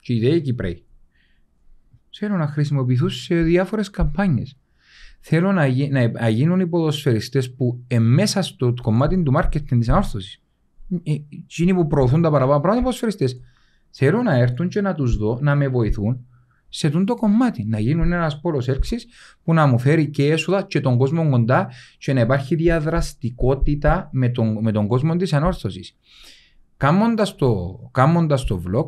Και οι ιδέοι Κυπρέοι. Θέλω να χρησιμοποιηθούν σε διάφορες καμπάνιες. Θέλω να, γι, να γίνουν οι ποδοσφαιριστές που μέσα στο κομμάτι του marketing της ανάρθρωσης. Ε, εκείνοι που προωθούν τα παραπάνω πράγματα οι ποδοσφαιριστές. Θέλω να έρθουν και να τους δω, να με βοηθούν σε αυτό το κομμάτι. Να γίνουν ένας πόλος έρξη που να μου φέρει και έσοδα και τον κόσμο κοντά και να υπάρχει διαδραστικότητα με τον, με τον κόσμο της ανόρθωσης. Κάνοντα το, κάμοντας το vlog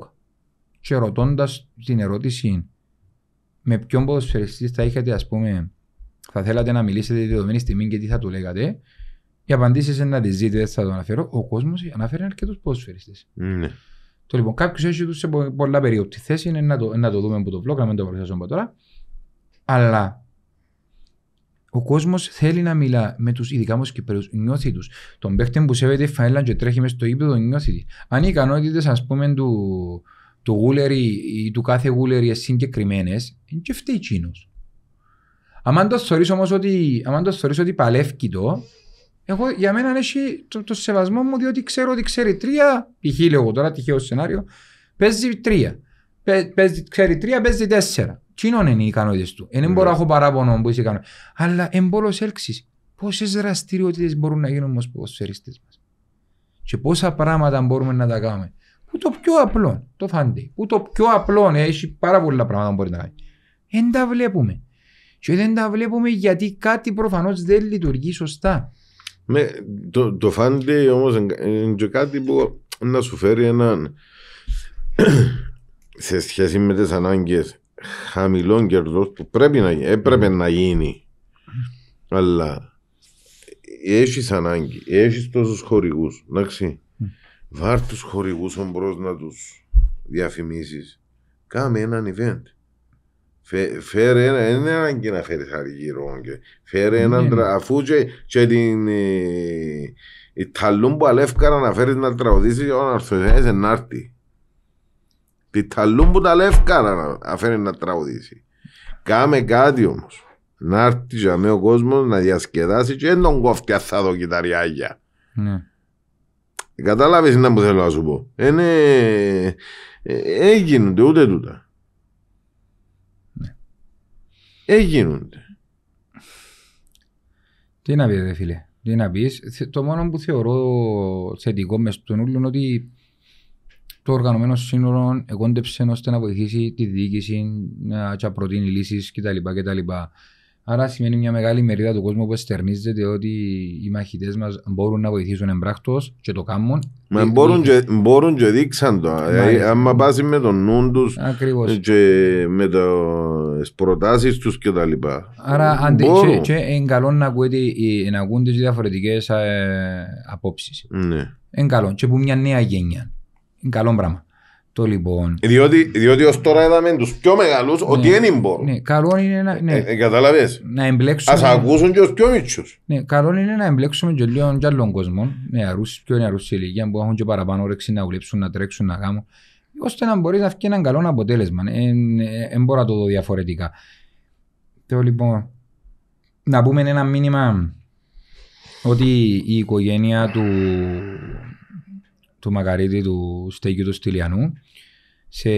και ρωτώντας την ερώτηση με ποιον ποδοσφαιριστή θα είχατε, ας πούμε, θα θέλατε να μιλήσετε τη δεδομένη στιγμή και τι θα του λέγατε. Οι απαντήσεις είναι να τις ζείτε, δεν θα το αναφέρω. Ο κόσμος αναφέρει αρκετούς ποδοσφαιριστές. Ναι. Το λοιπόν, κάποιος έχει τους σε πολλά περίοδο. Τη θέση είναι να το, να το δούμε από το vlog, να μην το παρουσιάσουμε τώρα. Αλλά ο κόσμος θέλει να μιλά με τους, ειδικά μου Κυπρέου, νιώθει τους. Τον παίχτη που σέβεται η φαίλα και τρέχει μέσα στο ύπεδο, νιώθει. Αν οι ικανότητες, ας πούμε, του, του ή του κάθε γούλερι είναι συγκεκριμένες, είναι και φταίει αν το θεωρείς όμως ότι, αν το ότι παλεύει το, εγώ για μένα έχει το, το, σεβασμό μου διότι ξέρω ότι ξέρει τρία, π.χ. λέω τώρα τυχαίο σενάριο, παίζει τρία. ξέρει τρία, παίζει τέσσερα. Τι είναι οι ικανότητες του. Ε, δεν μπορώ να ναι. έχω παράπονο που είσαι ικανότητα. Αλλά εμπόλο έλξης. Πόσες δραστηριότητες μπορούν να γίνουν όμως ποδοσφαιριστές μας. Και πόσα πράγματα μπορούμε να τα κάνουμε. Που το πιο απλό, το φαντί. Που το πιο απλό ναι, έχει πάρα πολλά πράγματα που μπορεί να κάνει. Δεν τα βλέπουμε και δεν τα βλέπουμε γιατί κάτι προφανώς δεν λειτουργεί σωστά. Με, το, το φάντε όμως είναι κάτι που να σου φέρει έναν (clears throat) σε σχέση με τις ανάγκες, χαμηλών κερδών που πρέπει να, ε, έπρεπε να γίνει αλλά έχεις ανάγκη, έχεις τόσους χορηγούς εντάξει, βάρ τους χορηγούς ομπρό να τους διαφημίσεις. κάμε έναν event φέρε ένα, δεν είναι ανάγκη να φέρεις αργύρο. Φέρε έναν, αφού και, και την ε, η ταλούμπα λεύκαρα να φέρεις να τραγουδήσεις ο Αρθοθέας να έρθει. Τη ταλούμπου τα λεύκαρα να φέρει να τραγουδήσει. Κάμε κάτι όμως. Να έρθει για μένα ο κόσμο να διασκεδάσει και δεν τον κόφτια θα δω κυταριάγια. Ναι. Κατάλαβες να μου θέλω να σου πω. Είναι... Έγινε ούτε τούτα έγινονται. Τι να πεις, φίλε. Τι να πεις. Το μόνο που θεωρώ θετικό μες στον ούλο είναι ότι το οργανωμένο σύνορο εγκόντεψε ώστε να βοηθήσει τη διοίκηση να προτείνει λύσεις κτλ. Άρα σημαίνει μια μεγάλη μερίδα του κόσμου που εστερνίζεται ότι οι μαχητές μας μπορούν να βοηθήσουν εμπράκτος και το κάνουν. μπορούν, και, μπορούν και δείξαν το. Αν πάσει με τον νου του και με το τις προτάσεις τους και τα λοιπά. Άρα αν και, και είναι καλό να, ακούν τις διαφορετικές ε, απόψεις. Ναι. Είναι καλό και που μια νέα γένεια. Είναι καλό πράγμα. Το λοιπόν. Διότι, διότι ως τώρα είδαμε τους πιο μεγάλους ναι, ότι δεν μπορούν. Ναι, καλό είναι να, ναι. ε, ε καταλαβες. να εμπλέξουμε. Ας ακούσουν και τους πιο μικρούς. Ναι, καλό είναι να εμπλέξουμε και λίγο και άλλων κόσμων, νεαρούς, πιο νεαρούς σε ηλικία που έχουν και παραπάνω όρεξη να δουλέψουν, να τρέξουν, να κάνουν ώστε να μπορείς να βγει ένα καλό αποτέλεσμα. Δεν ε, ε, ε, μπορώ να το δω διαφορετικά. Θέλω λοιπόν να πούμε ένα μήνυμα ότι η οικογένεια του, του Μακαρίτη, του στέκειου του Στυλιανού, σε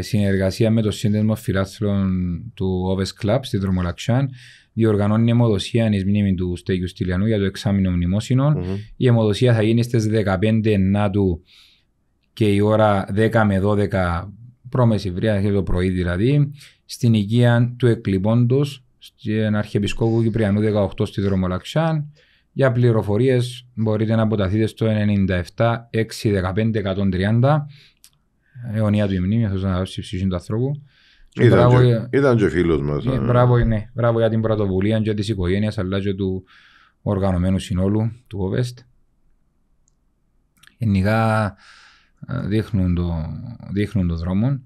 συνεργασία με το Σύνδεσμο Φιλάθλων του Όβες Κλαπ στη Δρομολαξιάν, διοργανώνει αιμοδοσία εν μνήμη του Στέκιου Στυλιανού για το εξάμεινο μνημόσυνων. Mm-hmm. Η αιμοδοσία θα γίνει στις 15 Νάτου και η ώρα 10 με 12 προμεσηβρία, το πρωί δηλαδή, στην οικία του εκλειπώντος, στην Αρχιεπισκόπου Κυπριανού 18 στη Δρομολαξάν. Για πληροφορίες μπορείτε να αποταθείτε στο 97 615 130 αιωνία του ημνήμη, αυτό να δώσει ψυχή του ανθρώπου. Ήταν, και, ε, και ο φίλος μας. Ε, ε. Ναι, μπράβο, για την πρωτοβουλία και της οικογένειας αλλά και του οργανωμένου συνόλου του ΟΒΕΣΤ. Γενικά ε, δείχνουν, το, δείχνουν το δρόμο.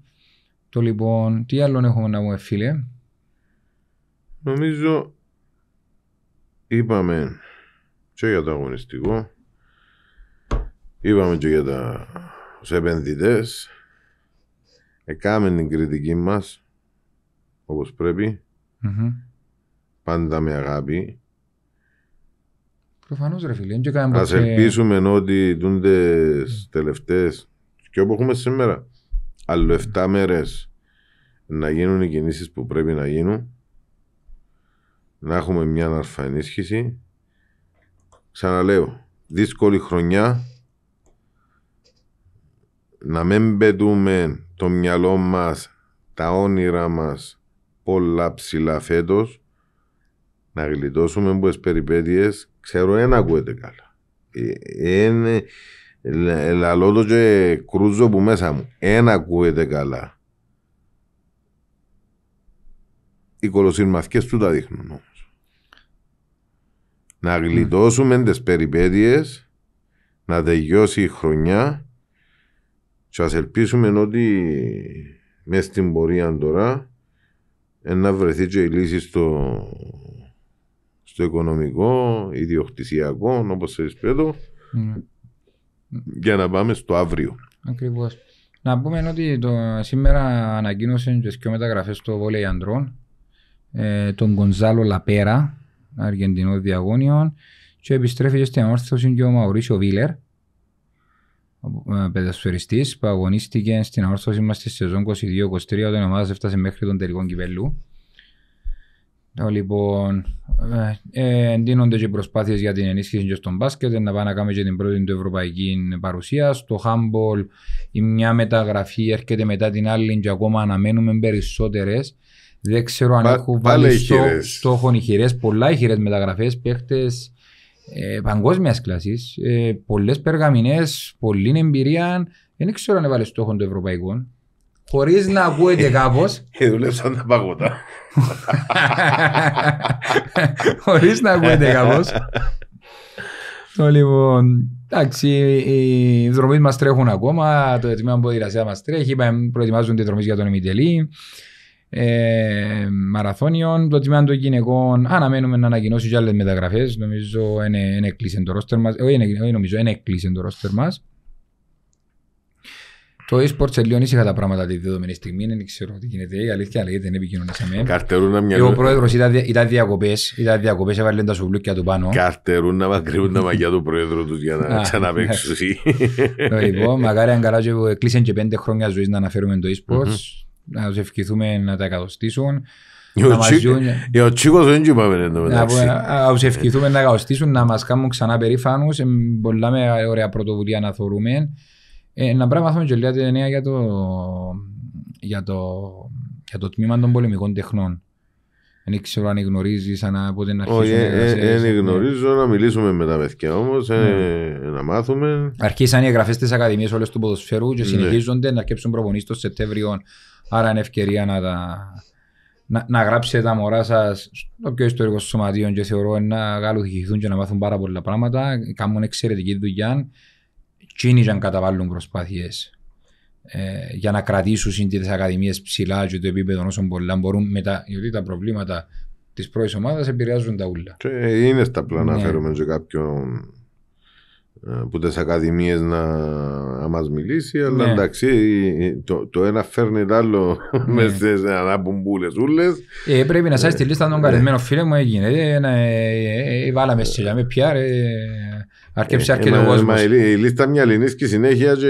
Το λοιπόν, τι άλλο έχουμε να πούμε φίλε. Νομίζω είπαμε και για το αγωνιστικό, είπαμε και για τα επενδυτές. εκάμε την κριτική μας όπως πάντα με αγάπη Προφανώς ρε φίλε. Α ελπίσουμε ότι τούντες τελευταίες και όπου έχουμε σήμερα, άλλο 7 μέρες να γίνουν οι κινήσεις που πρέπει να γίνουν, να έχουμε μια ενίσχυση. Ξαναλέω, δύσκολη χρονιά να μην πετούμε το μυαλό μας, τα όνειρά μας πολλά ψηλά φέτος να γλιτώσουμε από τι περιπέτειες, ξέρω ένα ακούεται καλά. Είναι λαλό το και κρούζο που μέσα μου. Ένα ακούεται καλά. Οι κολοσυρμαθικές του τα δείχνουν όμως. Να γλιτώσουμε τις περιπέτειες, να τελειώσει η χρονιά και ας ελπίσουμε ότι μέσα στην πορεία τώρα να βρεθεί και η λύση στο στο οικονομικό, ιδιοκτησιακό, όπως σας πέτω, mm. για να πάμε στο αύριο. Ακριβώς. Να πούμε ότι το, σήμερα ανακοίνωσε και πιο μεταγραφές στο βόλεϊ Αντρών, Ε, τον Γκονζάλο Λαπέρα, Αργεντινό διαγώνιο, και επιστρέφει και στην όρθωση και ο Μαουρίσιο Βίλερ, παιδοσφαιριστή που αγωνίστηκε στην όρθωση μας στη σεζόν 22-23 όταν η ομάδα έφτασε μέχρι τον τελικό κυπέλου. Λοιπόν, ε, ε, εντείνονται και προσπάθειες για την ενίσχυση και στον μπάσκετ, να πάμε να κάνουμε και την πρώτη του ευρωπαϊκή παρουσία. Στο χαμπόλ, η μια μεταγραφή έρχεται μετά την άλλη και ακόμα αναμένουμε περισσότερες. Δεν ξέρω αν Πα, έχουν βάλει στο, στόχο ηχηρέ, πολλά ηχηρέ μεταγραφές, παίχτες ε, παγκόσμιας κλάσης, ε, πολλές περγαμηνές, πολλή εμπειρία. Δεν ξέρω αν έβαλε στόχο των ευρωπαϊκών χωρίς να ακούετε κάπω. Και δουλέψαν τα παγωτά. Χωρίς να (laughs) ακούετε κάπω. Λοιπόν, εντάξει, οι δρομοί μας τρέχουν ακόμα. Το τμήμα από μας τρέχει. Προετοιμάζονται δρομέ για τον ημιτελή. Ε, μαραθώνιον, το τμήμα των γυναικών. Αναμένουμε να ανακοινώσει και άλλες μεταγραφές. Νομίζω είναι, είναι κλείσεν το ρόστερ μας. Όχι, νομίζω είναι κλείσεν το ρόστερ μας. Το e-sports τελειώνει σιγά τα πράγματα τη δεδομένη στιγμή. Δεν ξέρω τι γίνεται. Η αλήθεια λέει δεν επικοινωνήσαμε. Καρτερούν να ε, Ο πρόεδρος ήταν, διακοπές. Ήταν διακοπές, έβαλε τα σουβλούκια του πάνω. Καρτερούν να μακρύουν τα μαγιά του πρόεδρου τους για να ξαναπέξουν. λοιπόν, μακάρι αν καλά κλείσαν και πέντε χρόνια ζωής να αναφέρουμε το e-sports. Να τους ευχηθούμε να τα εκατοστήσουν. ο Τσίκος δεν είπαμε εν τω Να τους ευχηθούμε να εκατοστήσουν, να μας κάνουν ξανά περήφανους. Ε, πολλά ωραία πρωτοβουλία να θεωρούμε. Ε, να πρέπει να μάθουμε και λίγα νέα για το, για, το, για το τμήμα των πολεμικών τεχνών. Δεν ξέρω αν γνωρίζεις, αν από την αρχή. Όχι, δεν ε, ε, ε, γνωρίζω, να μιλήσουμε με τα παιδιά όμως, ναι. να μάθουμε. Αρχίσαν οι εγγραφές της Ακαδημίας όλες του ποδοσφαίρου και ναι. συνεχίζονται να κέψουν προπονεί το Σεπτέμβριο. Άρα είναι ευκαιρία να τα. Να, να γράψετε τα μωρά σας στο πιο ιστορικό σωματείο και θεωρώ να γαλουχηθούν και να μάθουν πάρα πολλά πράγματα. Κάνουν εξαιρετική δουλειά. Κίνοι να καταβάλουν προσπάθειες ε, για να κρατήσουν τις ακαδημίες ψηλά και το επίπεδο όσων πολλά μπορούν, μετά, γιατί τα προβλήματα της πρώτη ομάδας επηρεάζουν τα ούλα. Και είναι στα πλάνα, ναι. φέρουμε σε κάποιον ε, που τις ακαδημίες να, μας μιλήσει, αλλά ναι. εντάξει, ε, ε, το, το ένα φέρνει το άλλο ναι. με τι αναμπομπούλε ούλες. Ε, πρέπει να σα τη λίστα των ναι. καρεσμένων φίλων μου, έγινε. Ε, ε, ε, ε, βάλαμε σε με πιάρε. Αρκέψε αρκετό ε, κόσμο. Ε, μα η λίστα μια λινή και συνέχεια και...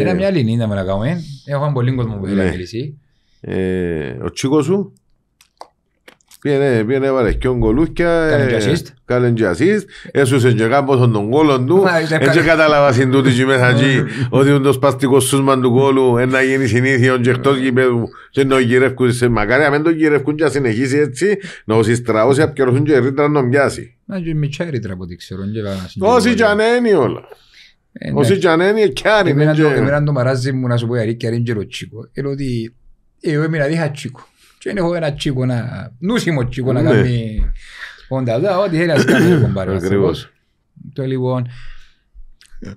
Είναι μια λίνη να με να κάνουμε. Έχω πολύ κόσμο που θέλει να ναι. μιλήσει. Ε, ο τσίκος σου. Πήγαινε, πήγαινε βάλε και κολούκια, κάνε και ασίστ, έσουσε και κάμποσον τον κόλον του, έτσι κατάλαβα και μέσα εκεί ότι το σπαστικό σούσμα του κόλου ένα γίνει συνήθιο και εκτός γηπέδου και να σε μεν το γυρεύκουν και συνεχίσει έτσι, να ο Μα και αν είναι όλα. Όσοι αν είναι να και δεν έχω ένα τσίκο να... νούσιμο τσίκο να ναι. κάνει όντα αυτά, ό,τι θέλει να κάνει τον (coughs) Ακριβώς. Το λοιπόν...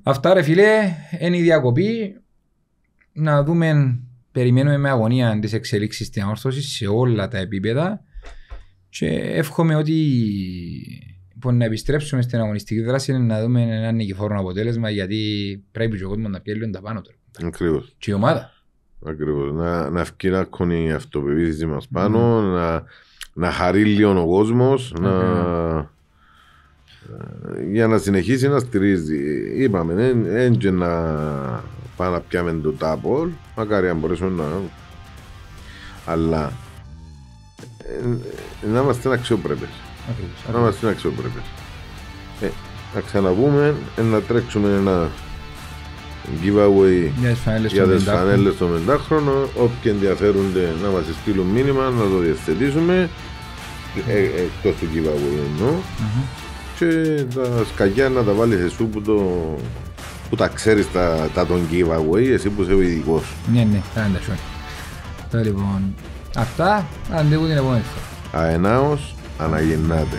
Αυτά ρε φίλε, είναι η διακοπή. Να δούμε, περιμένουμε με αγωνία τις εξελίξεις της ανόρθωση σε όλα τα επίπεδα. Και εύχομαι ότι που λοιπόν, να επιστρέψουμε στην αγωνιστική δράση είναι να δούμε ένα νικηφόρο αποτέλεσμα γιατί πρέπει και ο κόσμος να πιέλει τα πάνω τώρα. Ακριβώς. Και η ομάδα. Ακριβώς. Να, να φκυράκωνει η αυτοπεποίθηση μας ναι. πάνω, mm. να, να χαρεί λίγο ο κόσμος, mm. να, ναι. για να συνεχίσει να στηρίζει. Είπαμε, έντια να πάμε να πιάμε το τάπολ, μακάρι αν μπορέσουμε να... Αλλά ε, να είμαστε αξιόπρεπες. Να είμαστε αξιόπρεπες. Ε, να ξαναβούμε, ε, να τρέξουμε ένα giveaway για τι φανέλε των 50 Όποιοι ενδιαφέρονται να μας στείλουν μήνυμα, να το διευθετήσουμε. Ε, ε, εκτός Εκτό του giveaway εννοω Και τα σκαγιά να τα βάλεις εσύ που, το, που τα ξέρεις τα, τα των giveaway, εσύ που είσαι ο ειδικός. Ναι, ναι, θα είναι τα Λοιπόν, αυτά αντίγουν την επόμενη φορά. Αενάω αναγεννάται.